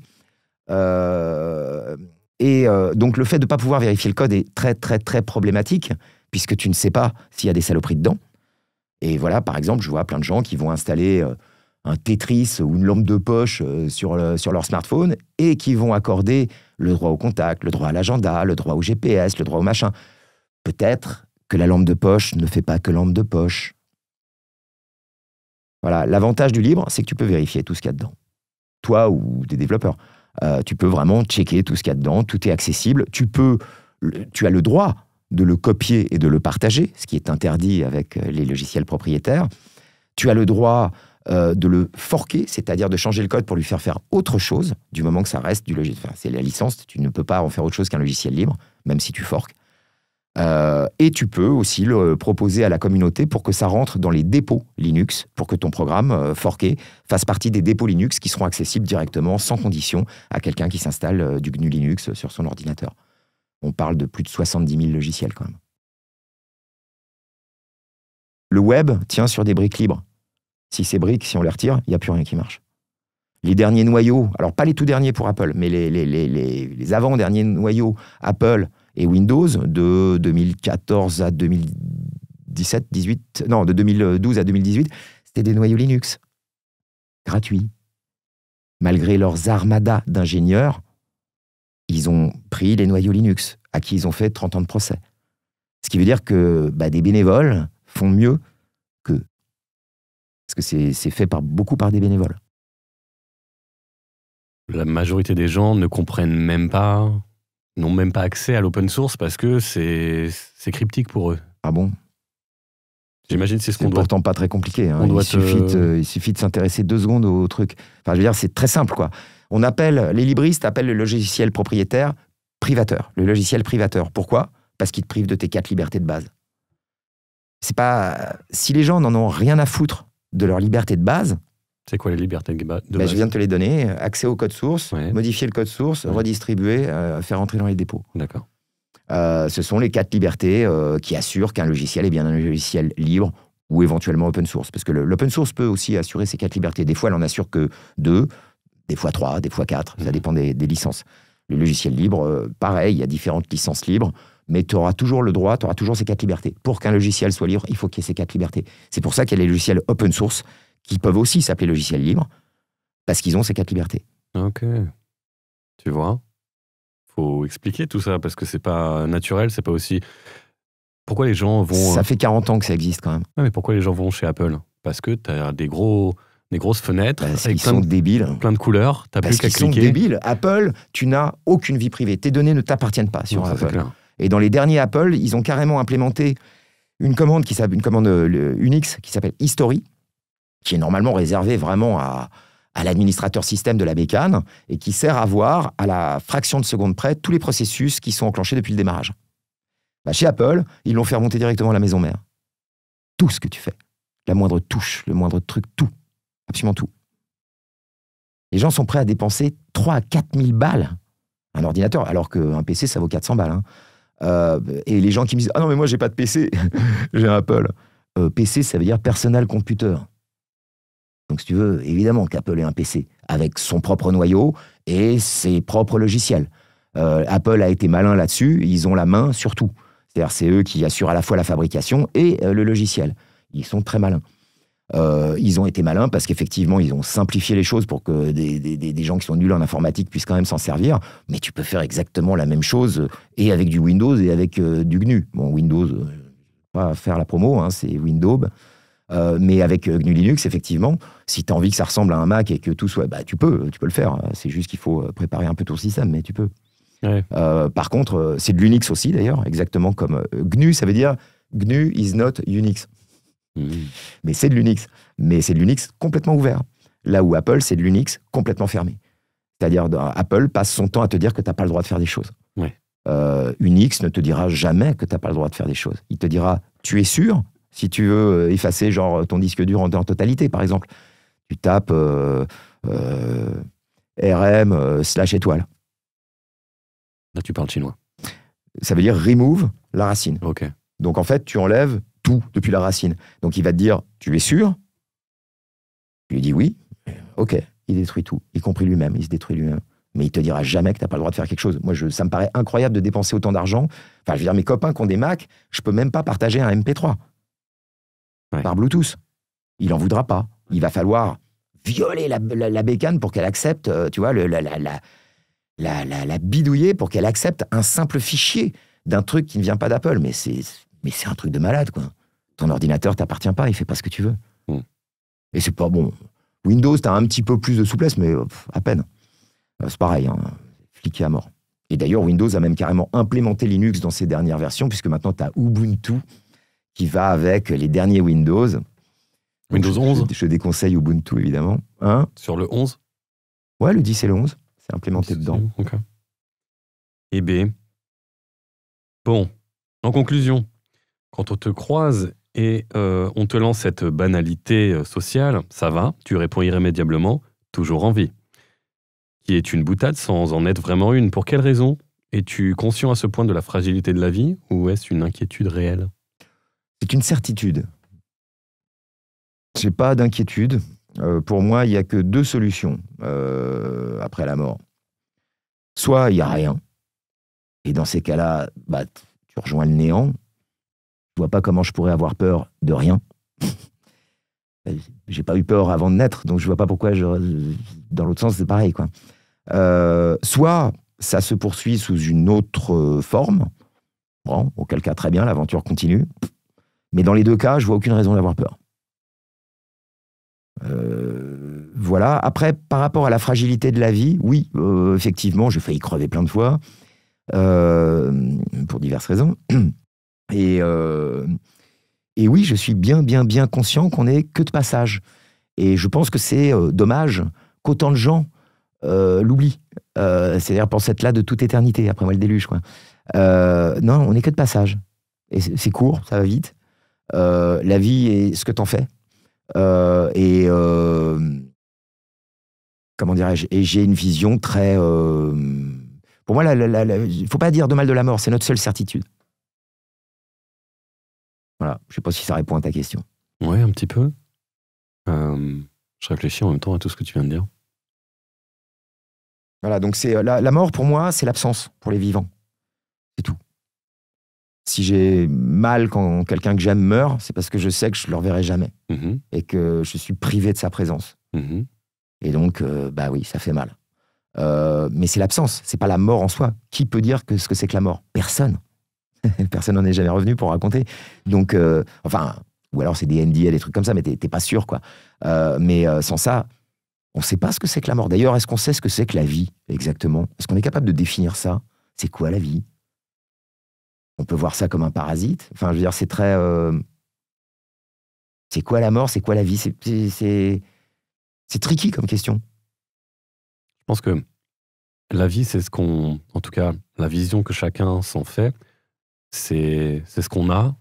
Euh, et euh, donc le fait de ne pas pouvoir vérifier le code est très très très problématique, puisque tu ne sais pas s'il y a des saloperies dedans. Et voilà, par exemple, je vois plein de gens qui vont installer euh, un Tetris ou une lampe de poche euh, sur, sur leur smartphone et qui vont accorder le droit au contact, le droit à l'agenda, le droit au GPS, le droit au machin. Peut-être que la lampe de poche ne fait pas que lampe de poche. Voilà, l'avantage du libre, c'est que tu peux vérifier tout ce qu'il y a dedans. Toi ou des développeurs. Euh, tu peux vraiment checker tout ce qu'il y a dedans, tout est accessible. Tu peux, tu as le droit de le copier et de le partager, ce qui est interdit avec euh, les logiciels propriétaires. Tu as le droit euh, de le forquer, c'est-à-dire de changer le code pour lui faire faire autre chose, du moment que ça reste du logiciel. c'est la licence, tu ne peux pas en faire autre chose qu'un logiciel libre, même si tu forques. Euh, et tu peux aussi le proposer à la communauté pour que ça rentre dans les dépôts Linux, pour que ton programme euh, forqué fasse partie des dépôts Linux qui seront accessibles directement, sans condition, à quelqu'un qui s'installe euh, du GNU Linux sur son ordinateur. On parle de plus de 70 000 logiciels quand même. Le web tient sur des briques libres. Si ces briques, si on les retire, il n'y a plus rien qui marche. Les derniers noyaux, alors pas les tout derniers pour Apple, mais les avant-derniers noyaux Apple, et Windows de 2014 à 2017, 18, non, de 2012 à 2018, c'était des noyaux Linux gratuits. Malgré leurs armadas d'ingénieurs, ils ont pris les noyaux Linux, à qui ils ont fait 30 ans de procès. Ce qui veut dire que bah, des bénévoles font mieux que Parce que c'est fait par, beaucoup par des bénévoles. La majorité des gens ne comprennent même pas n'ont même pas accès à l'open source parce que c'est cryptique pour eux. Ah bon J'imagine que c'est ce qu'on doit. pourtant pas très compliqué. Hein. Il, suffit de, s'intéresser deux secondes au truc. Enfin, je veux dire, c'est très simple, quoi. On appelle, les libristes appellent le logiciel propriétaire privateur. Le logiciel privateur. Pourquoi Parce qu'il te prive de tes quatre libertés de base. C'est pas. Si les gens n'en ont rien à foutre de leur liberté de base, c'est quoi les libertés de bah, base Je viens de te les donner. Accès au code source, modifier le code source, redistribuer, euh, faire entrer dans les dépôts. D'accord. Euh, ce sont les quatre libertés euh, qui assurent qu'un logiciel est bien un logiciel libre ou éventuellement open source. Parce que l'open source peut aussi assurer ces quatre libertés. Des fois, elle en assure que deux, des fois trois, des fois quatre. Ça mhm. dépend des, licences. Le logiciel libre, pareil, il y a différentes licences libres, mais tu auras toujours le droit, tu auras toujours ces quatre libertés. Pour qu'un logiciel soit libre, il faut qu'il y ait ces quatre libertés. C'est pour ça qu'il y a les logiciels open source qui peuvent aussi s'appeler logiciels libres, parce qu'ils ont ces quatre libertés. Ok. Tu vois Faut expliquer tout ça, parce que c'est pas naturel, c'est pas aussi. Pourquoi les gens vont. Ça hein fait 40 ans que ça existe quand même. mais pourquoi les gens vont chez Apple Parce que tu as des gros des grosses fenêtres. Bah, plein sont de, débiles. Plein de couleurs. T'as plus qu'à cliquer. sont débiles. Apple, tu n'as aucune vie privée. Tes données ne t'appartiennent pas sur Apple. Et dans les derniers Apple, ils ont carrément implémenté une commande qui s'appelle une commande euh, Unix qui s'appelle History, qui est normalement réservé vraiment à, l'administrateur système de la bécane et qui sert à voir à la fraction de seconde près tous les processus qui sont enclenchés depuis le démarrage. Bah, chez Apple, ils l'ont fait remonter directement à la maison mère. Tout ce que tu fais, la moindre touche, le moindre truc, tout, absolument tout. Les gens sont prêts à dépenser 3 à 4 000 balles un ordinateur, alors qu'un PC, ça vaut 400 balles. Hein. Euh, et les gens qui me disent Ah non, mais moi, j'ai pas de PC, j'ai un Apple. Euh, PC, ça veut dire Personal Computer. Donc, si tu veux, évidemment qu'Apple est un PC avec son propre noyau et ses propres logiciels. Euh, Apple a été malin là-dessus, ils ont la main sur tout. C'est-à-dire, c'est eux qui assurent à la fois la fabrication et euh, le logiciel. Ils sont très malins. Euh, ils ont été malins parce qu'effectivement, ils ont simplifié les choses pour que des, gens qui sont nuls en informatique puissent quand même s'en servir. Mais tu peux faire exactement la même chose et avec du Windows et avec du GNU. Bon, Windows, pas faire la promo, hein, c'est Windows. Euh, mais avec euh, GNU Linux, effectivement, si tu as envie que ça ressemble à un Mac et que tout soit. Bah, tu peux, tu peux le faire. Euh, c'est juste qu'il faut préparer un peu ton système, mais tu peux. par contre, c'est de l'Unix aussi, d'ailleurs, exactement comme GNU, ça veut dire GNU is not Unix. Hmm. Mais c'est de l'Unix. Mais c'est de l'Unix complètement ouvert. Là où Apple, c'est de l'Unix complètement fermé. C'est-à-dire, Apple passe son temps à te dire que tu n'as pas le droit de faire des choses. Unix ne te dira jamais que tu n'as pas le droit de faire des choses. Il te dira, tu es sûr si tu veux euh, effacer genre ton disque dur en, totalité, par exemple, tu tapes euh, euh, RM slash étoile. Là, tu parles chinois. Ça veut dire remove la racine. Ok. Donc en fait, tu enlèves tout depuis la racine. Donc il va te dire, tu es sûr Tu lui dis oui. Ok, il détruit tout, y compris lui-même. Il se détruit lui-même mais il te dira jamais que tu n'as pas le droit de faire quelque chose. Moi, ça me paraît incroyable de dépenser autant d'argent. Enfin, je veux dire, mes copains qui ont des Mac, je peux même pas partager un MP3 par Bluetooth. Il en voudra pas. Il va falloir violer la, la, bécane pour qu'elle accepte, euh, tu vois, le, la, la, bidouiller pour qu'elle accepte un simple fichier d'un truc qui ne vient pas d'Apple. Mais c'est, mais c'est un truc de malade, quoi. Ton ordinateur t'appartient pas, il fait pas ce que tu veux. Hmm. Et c'est pas bon. Windows, tu as un petit peu plus de souplesse, mais euh, à peine. Euh, c'est pareil, hein, fliqué à mort. Et d'ailleurs, Windows a même carrément implémenté Linux dans ses dernières versions, puisque maintenant, tu as Ubuntu qui va avec les derniers Windows. Windows 11 je, déconseille Ubuntu, évidemment. Hein Sur le 11 Ouais, le 10 et le 11. C'est implémenté dedans. Et eh B. Ben, bon, en conclusion, quand on te croise et euh, on te lance cette banalité euh, sociale, ça va, tu réponds irrémédiablement, toujours en vie. Qui est une boutade sans en être vraiment une. Pour quelle raison Es-tu conscient à ce point de la fragilité de la vie ou est-ce une inquiétude réelle c'est une certitude. J'ai pas d'inquiétude. Euh, pour moi, il n'y a que deux solutions euh, après la mort. Soit il n'y a rien, et dans ces cas-là, bah, tu rejoins le néant. Je vois pas comment je pourrais avoir peur de rien. J'ai pas eu peur avant de naître, donc je vois pas pourquoi. Je... Dans l'autre sens, c'est pareil, quoi. Euh, soit ça se poursuit sous une autre forme. Bon, auquel cas, très bien, l'aventure continue. Mais dans les deux cas, je vois aucune raison d'avoir peur. Euh, voilà. Après, par rapport à la fragilité de la vie, oui, euh, effectivement, j'ai failli crever plein de fois, euh, pour diverses raisons. Et, oui, je suis bien, bien, bien conscient qu'on n'est que de passage. Et je pense que c'est dommage qu'autant de gens l'oublient. C'est-à-dire pour cette là de toute éternité, après moi le déluge. Quoi. non, on n'est que de passage. Et c'est court, ça va vite. Euh, la vie et ce que t'en fais. Euh, et euh, comment dirais-je Et j'ai une vision très. pour moi, il ne faut pas dire de mal de la mort, c'est notre seule certitude. Voilà, je ne sais pas si ça répond à ta question. Ouais, un petit peu. je réfléchis en même temps à tout ce que tu viens de dire. Voilà, donc c'est la, mort pour moi, c'est l'absence pour les vivants. C'est tout. Si j'ai mal quand quelqu'un que j'aime meurt, c'est parce que je sais que je ne le reverrai jamais mhm. et que je suis privé de sa présence. Mhm. Et donc, euh, bah oui, ça fait mal. Euh, mais c'est l'absence, c'est pas la mort en soi. Qui peut dire que ce que c'est que la mort Personne. Personne n'en est jamais revenu pour raconter. Donc, euh, enfin, ou alors c'est des NDA, des trucs comme ça, mais t'es pas sûr, quoi. mais sans ça, on sait pas ce que c'est que la mort. D'ailleurs, est-ce qu'on sait ce que c'est que la vie exactement Est-ce qu'on est capable de définir ça C'est quoi la vie on peut voir ça comme un parasite. Enfin, je veux dire, c'est très. Euh, c'est quoi la mort C'est quoi la vie C'est tricky comme question. Je pense que la vie, c'est ce qu'on. En tout cas, la vision que chacun s'en fait, c'est ce qu'on a,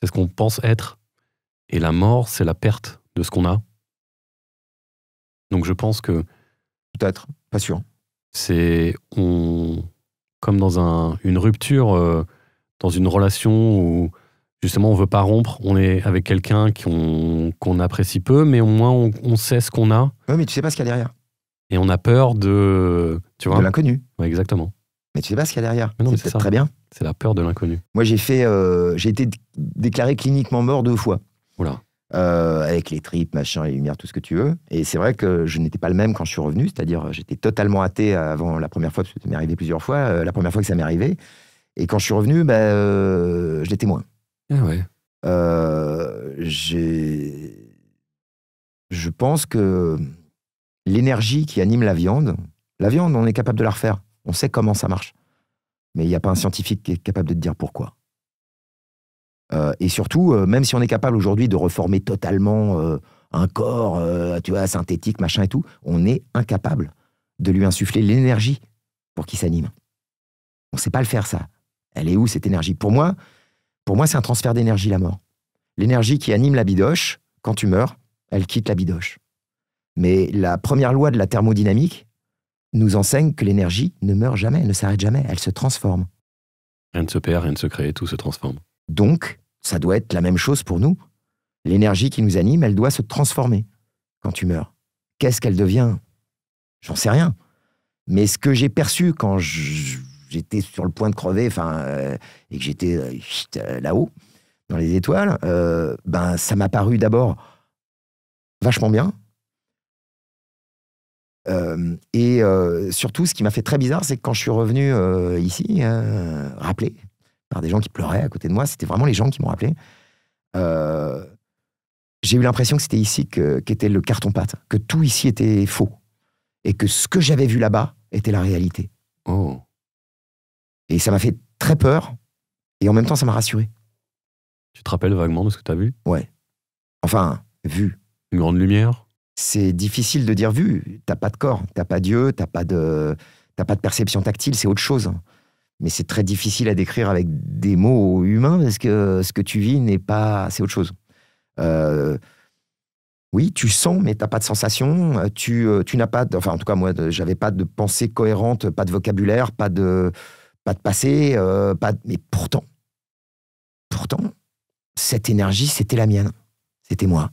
c'est ce qu'on pense être. Et la mort, c'est la perte de ce qu'on a. Donc je pense que. Peut-être, pas sûr. C'est. Comme dans une rupture. Euh, dans une relation où justement on veut pas rompre, on est avec quelqu'un qu'on apprécie peu, mais au moins on, on sait ce qu'on a. Oui, mais tu sais pas ce qu'il y a derrière. Et on a peur de, tu vois, de l'inconnu. Ouais, exactement. Mais tu sais pas ce qu'il y a derrière. C'est très bien. C'est la peur de l'inconnu. Moi, j'ai fait, euh, j'ai été déclaré cliniquement mort deux fois. Oula. Euh, avec les tripes, machin, les lumières, tout ce que tu veux. Et c'est vrai que je n'étais pas le même quand je suis revenu, c'est-à-dire j'étais totalement athée avant la première fois, parce que ça m'est arrivé plusieurs fois. Euh, la première fois que ça m'est arrivé, et quand je suis revenu, bah, euh, je l'ai témoin. Ah ouais. Euh, je pense que l'énergie qui anime la viande, la viande, on est capable de la refaire. On sait comment ça marche. Mais il n'y a pas un scientifique qui est capable de dire pourquoi. Euh, et surtout, même si on est capable aujourd'hui de reformer totalement un corps, tu vois, synthétique, machin et tout, on est incapable de lui insuffler l'énergie pour qu'il s'anime. On ne sait pas le faire, ça. Elle est où cette énergie Pour moi, pour moi c'est un transfert d'énergie, la mort. L'énergie qui anime la bidoche, quand tu meurs, elle quitte la bidoche. Mais la première loi de la thermodynamique nous enseigne que l'énergie ne meurt jamais, ne s'arrête jamais, elle se transforme. Rien ne se perd, rien ne se crée, tout se transforme. Donc, ça doit être la même chose pour nous. L'énergie qui nous anime, elle doit se transformer quand tu meurs. Qu'est-ce qu'elle devient J'en sais rien. Mais ce que j'ai perçu quand je j'étais sur le point de crever, enfin, euh, et que j'étais euh, euh, là-haut, dans les étoiles, ben, ça m'a paru d'abord vachement bien. et surtout, ce qui m'a fait très bizarre, c'est que quand je suis revenu ici, rappelé par des gens qui pleuraient à côté de moi, c'était vraiment les gens qui m'ont rappelé. j'ai eu l'impression que c'était ici qu'était le carton-pâte, que tout ici était faux et que ce que j'avais vu là-bas était la réalité. Oh. Et ça m'a fait très peur. Et en même temps, ça m'a rassuré. Tu te rappelles vaguement de ce que tu as vu Ouais. Enfin, vu. Une grande lumière C'est difficile de dire vu. T'as pas de corps, t'as pas d'yeux, t'as pas de, pas de perception tactile, c'est autre chose. Mais c'est très difficile à décrire avec des mots humains parce que ce que tu vis n'est pas, c'est autre chose. Euh, oui, tu sens, mais t'as pas de sensation. Tu, euh, tu n'as pas, de, enfin en tout cas moi, j'avais pas de pensée cohérente, pas de vocabulaire, pas de, pas de passé, euh, pas de... mais pourtant, pourtant, cette énergie, c'était la mienne, c'était moi.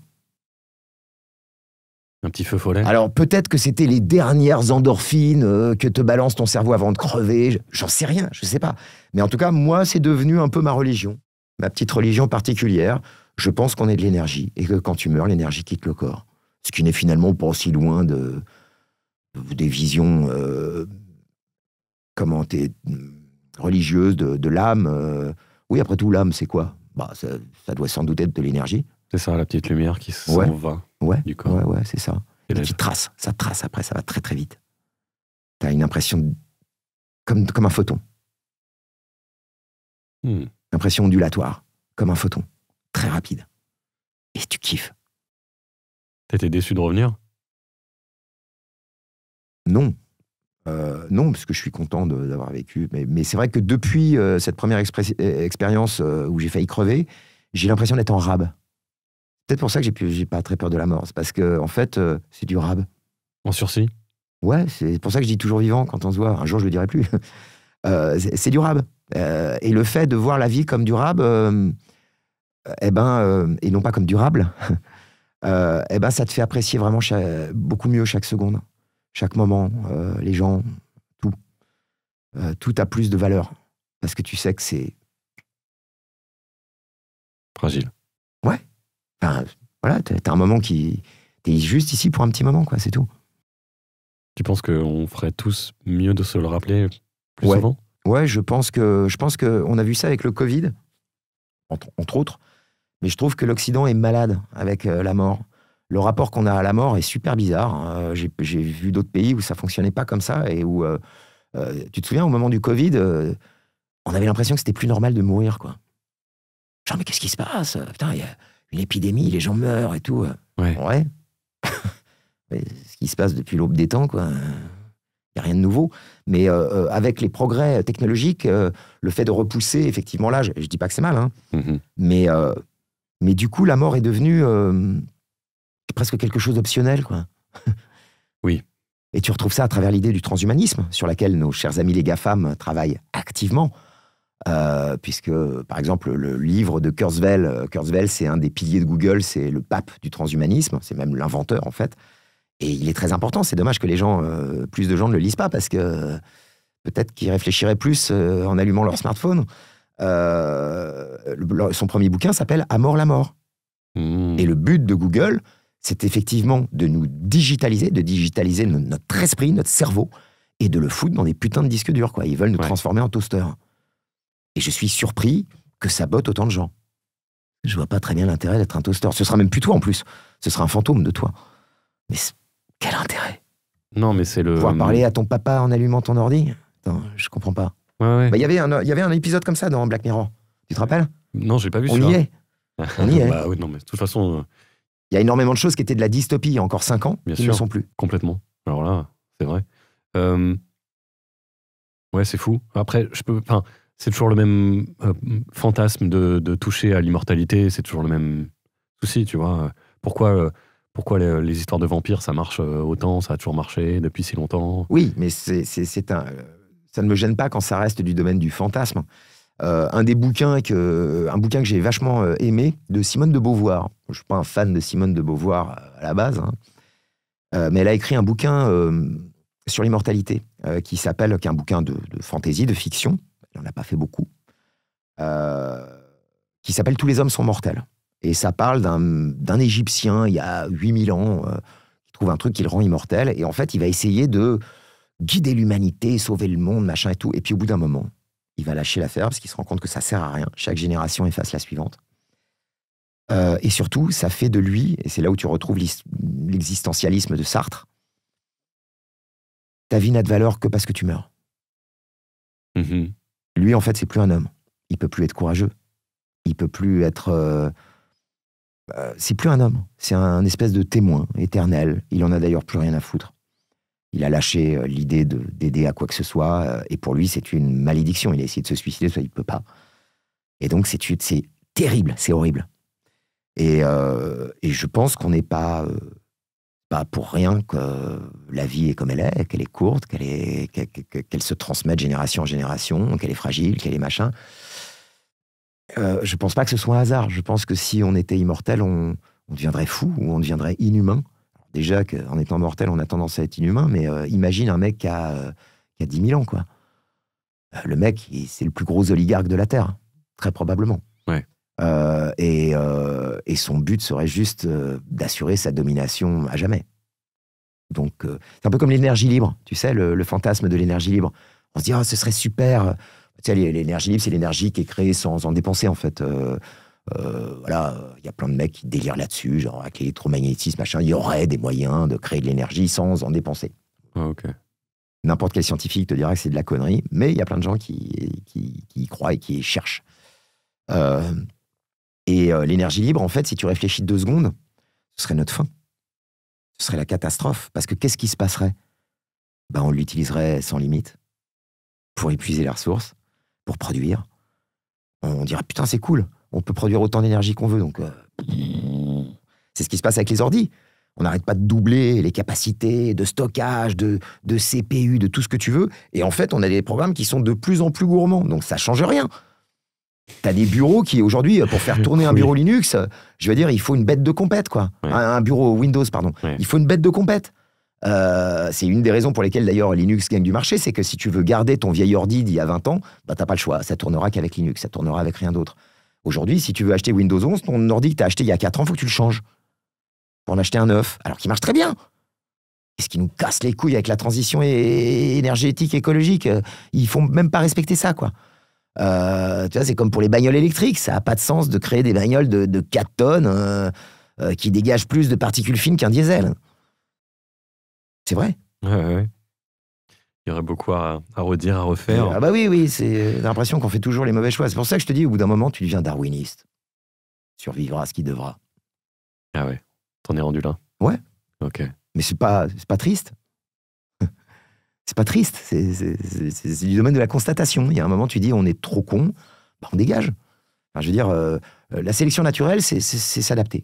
Un petit feu follet. Alors peut-être que c'était les dernières endorphines euh, que te balance ton cerveau avant de crever, j'en sais rien, je sais pas. Mais en tout cas, moi, c'est devenu un peu ma religion, ma petite religion particulière. Je pense qu'on est de l'énergie et que quand tu meurs, l'énergie quitte le corps. Ce qui n'est finalement pas aussi loin de des visions. Euh, comment t'es religieuse, de, de l'âme. Euh, oui, après tout, l'âme, c'est quoi bah, ça, doit sans doute être de l'énergie. C'est ça, la petite lumière qui s'en va du corps. Ouais, ouais, c'est ça. trace, ça trace après, ça va très très vite. T'as une impression comme, comme un photon. Hmm. Impression ondulatoire, comme un photon. Très rapide. Et tu kiffes. T'étais déçu de revenir Non, euh, non, parce que je suis content d'avoir vécu. Mais, c'est vrai que depuis euh, cette première expérience euh, où j'ai failli crever, j'ai l'impression d'être en rab. Peut-être pour ça que j'ai pas très peur de la mort. C'est parce que, en fait, c'est durable. rab. En sursis Ouais, c'est pour ça que je dis toujours vivant quand on se voit. Un jour, je le dirai plus. c'est durable. rab. et le fait de voir la vie comme durable, eh ben, et non pas comme durable, eh ben, ça te fait apprécier vraiment beaucoup mieux chaque seconde chaque moment, euh, les gens, tout. Euh, tout a plus de valeur parce que tu sais que c'est fragile. Ouais. Enfin, voilà, t'as un moment qui t'es juste ici pour un petit moment, quoi. C'est tout. Tu penses qu'on ferait tous mieux de se le rappeler plus souvent Ouais, je pense que je pense que on a vu ça avec le Covid, entre autres. Mais je trouve que l'Occident est malade avec euh, la mort le rapport qu'on a à la mort est super bizarre. Hein. Euh, j'ai, vu d'autres pays où ça fonctionnait pas comme ça et où, euh, euh, tu te souviens, au moment du Covid, on avait l'impression que c'était plus normal de mourir, quoi. Genre, mais qu'est-ce qui se passe Putain, il y a une épidémie, les gens meurent et tout. Ouais. ouais. mais ce qui se passe depuis l'aube des temps, quoi. Il n'y a rien de nouveau. Mais avec les progrès technologiques, le fait de repousser effectivement là je ne dis pas que c'est mal, hein, mm-hmm. mais, mais du coup, la mort est devenue presque quelque chose d'optionnel, quoi. oui. Et tu retrouves ça à travers l'idée du transhumanisme, sur laquelle nos chers amis les GAFAM travaillent activement. Euh, puisque, par exemple, le livre de Kurzweil, euh, Kurzweil, c'est un des piliers de Google, c'est le pape du transhumanisme, c'est même l'inventeur, en fait. Et il est très important. C'est dommage que les gens, euh, plus de gens ne le lisent pas, parce que peut-être qu'ils réfléchiraient plus en allumant leur smartphone. son premier bouquin s'appelle À mort la mort. Mmh. Et le but de Google, c'est effectivement de nous digitaliser, de digitaliser notre esprit, notre cerveau, et de le foutre dans des putains de disques durs. Quoi. Ils veulent nous transformer en toaster. Et je suis surpris que ça botte autant de gens. Je vois pas très bien l'intérêt d'être un toaster. Ce sera même plus toi en plus. Ce sera un fantôme de toi. Mais quel intérêt Non, mais c'est le. Pouvoir hum. parler à ton papa en allumant ton ordi je comprends pas. Bah, il y, avait un, épisode comme ça dans Black Mirror. Tu te rappelles Non, j'ai pas vu On y est. On y est. Bah, oui, non, mais de toute façon. Euh, il y a énormément de choses qui étaient de la dystopie il y a encore 5 ans, Bien qui sûr, ne sont plus. Complètement. Alors là, c'est vrai. Euh, ouais, c'est fou. Après, je peux. Enfin, c'est toujours le même euh, fantasme de, toucher à l'immortalité. C'est toujours le même souci, tu vois. Pourquoi, euh, pourquoi les, histoires de vampires, ça marche autant, ça a toujours marché depuis si longtemps Oui, mais c'est un. Ça ne me gêne pas quand ça reste du domaine du fantasme. Euh, un des bouquins que, euh, un bouquin que j'ai vachement euh, aimé de Simone de Beauvoir. Je ne suis pas un fan de Simone de Beauvoir à la base, hein. mais elle a écrit un bouquin sur l'immortalité qui s'appelle, qui un bouquin de, de fantaisie, de fiction. Elle n'en a pas fait beaucoup. qui s'appelle Tous les hommes sont mortels. Et ça parle d'un Égyptien, il y a 8000 ans, qui trouve un truc qui le rend immortel. Et en fait, il va essayer de guider l'humanité, sauver le monde, machin et tout. Et puis au bout d'un moment, il va lâcher l'affaire parce qu'il se rend compte que ça sert à rien. Chaque génération efface la suivante. Euh, et surtout, ça fait de lui, et c'est là où tu retrouves l'existentialisme de Sartre, ta vie n'a de valeur que parce que tu meurs. Mm-hmm. Lui, en fait, c'est plus un homme. Il peut plus être courageux. Il peut plus être. Euh, euh, c'est plus un homme. C'est un, espèce de témoin éternel. Il en a d'ailleurs plus rien à foutre. Il a lâché euh, l'idée d'aider à quoi que ce soit, euh, et pour lui, c'est une malédiction. Il a essayé de se suicider, soit il ne peut pas. Et donc, c'est terrible, c'est horrible. Euh, et, je pense qu'on n'est pas, pas pour rien que la vie est comme elle est, qu'elle est courte, qu'elle se transmet de génération en génération, qu'elle est fragile, qu'elle est machin. je pense pas que ce soit un hasard. Je pense que si on était immortel, on deviendrait fou ou on deviendrait inhumain. Déjà qu'en étant mortel, on a tendance à être inhumain, mais euh, imagine un mec qui a, euh, qui 10 000 ans, quoi. Euh, le mec, c'est le plus gros oligarque de la Terre, très probablement. Et, son but serait juste d'assurer sa domination à jamais. Donc, c'est un peu comme l'énergie libre, tu sais, le, fantasme de l'énergie libre. On se dit, oh, ce serait super. l'énergie libre, c'est l'énergie qui est créée sans en dépenser, en fait. Euh, voilà, il y a plein de mecs qui délirent là-dessus, genre avec l'électromagnétisme, machin, il y aurait des moyens de créer de l'énergie sans en dépenser. Ah, N'importe quel scientifique te dira que c'est de la connerie, mais il y a plein de gens qui, y croient et qui cherchent. Euh, et euh, l'énergie libre, en fait, si tu réfléchis deux secondes, ce serait notre fin. Ce serait la catastrophe. Parce que qu'est-ce qui se passerait ben, On l'utiliserait sans limite pour épuiser la ressource, pour produire. On dirait putain, c'est cool on peut produire autant d'énergie qu'on veut. Donc, euh, c'est ce qui se passe avec les ordis. On n'arrête pas de doubler les capacités de stockage, de, de CPU, de tout ce que tu veux. Et en fait, on a des programmes qui sont de plus en plus gourmands. Donc, ça change rien. Tu as des bureaux qui, aujourd'hui, euh, pour faire tourner un bureau Linux, euh, je veux dire, il faut une bête de compète, quoi. Un, bureau Windows, pardon. Il faut une bête de compète. c'est une des raisons pour lesquelles, d'ailleurs, Linux gagne du marché, c'est que si tu veux garder ton vieil ordi d'il y a 20 ans, bah, t'as pas le choix. Ça tournera qu'avec Linux, ça tournera avec rien d'autre. Aujourd'hui, si tu veux acheter Windows 11, ton ordi que tu as acheté il y a 4 ans, il faut que tu le changes. Pour en acheter un neuf, alors qu'il marche très bien. Et ce qui nous casse les couilles avec la transition énergétique, écologique, euh, ils font même pas respecter ça, quoi. Euh, tu vois, c'est comme pour les bagnoles électriques, ça n'a pas de sens de créer des bagnoles de, 4 tonnes euh, qui dégagent plus de particules fines qu'un diesel. C'est vrai il y aurait beaucoup à, redire, à refaire. Ah bah oui, oui, c'est euh, l'impression qu'on fait toujours les mauvais choix. C'est pour ça que je te dis, au bout d'un moment, tu deviens darwiniste. Survivra ce qui devra. Ah ouais, t'en es rendu là. Ouais. Ok. Mais c'est pas, c'est pas triste. c'est pas triste. C'est, du domaine de la constatation. Il y a un moment, tu dis, on est trop con, bah, on dégage. je veux dire, euh, la sélection naturelle, c'est, s'adapter.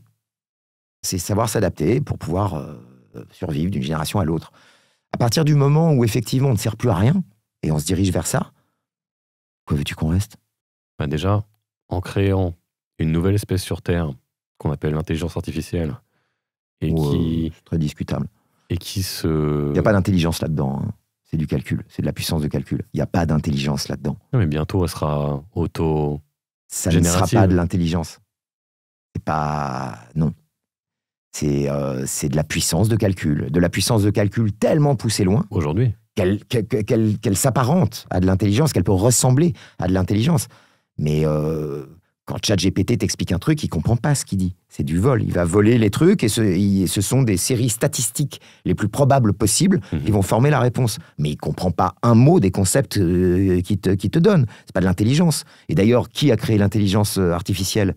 C'est savoir s'adapter pour pouvoir euh, survivre d'une génération à l'autre. À partir du moment où effectivement on ne sert plus à rien et on se dirige vers ça, quoi veux-tu qu'on reste bah, Déjà, en créant une nouvelle espèce sur Terre qu'on appelle l'intelligence artificielle et qui très discutable et qui se il n'y a pas d'intelligence là-dedans. Hein. C'est du calcul, c'est de la puissance de calcul. Il n'y a pas d'intelligence là-dedans. mais bientôt, elle sera auto. Ça ne sera pas de l'intelligence. C'est pas non. Euh, c'est de la puissance de calcul, de la puissance de calcul tellement poussée loin. Aujourd'hui. Qu'elle s'apparente à de l'intelligence, qu'elle peut ressembler à de l'intelligence. Mais quand euh, quand ChatGPT t'explique un truc, il comprend pas ce qu'il dit. C'est du vol. Il va voler les trucs et ce, sont des séries statistiques les plus probables possibles qui mhm. vont former la réponse. Mais il comprend pas un mot des concepts euh, qu'il te, qui te donne. C'est pas de l'intelligence. Et d'ailleurs, qui a créé l'intelligence artificielle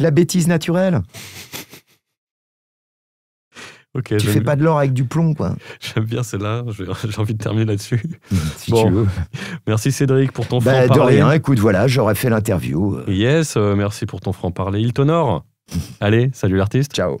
La bêtise naturelle tu fais pas de l'or avec du plomb, quoi. J'aime bien celle-là. J'ai envie de terminer là-dessus. Mm, si tu veux. Merci Cédric pour ton franc bah, parler. De rien. Écoute, voilà, j'aurais fait l'interview. Euh. Yes, euh, merci pour ton franc parler. Il t'honore. Allez, salut l'artiste. Ciao.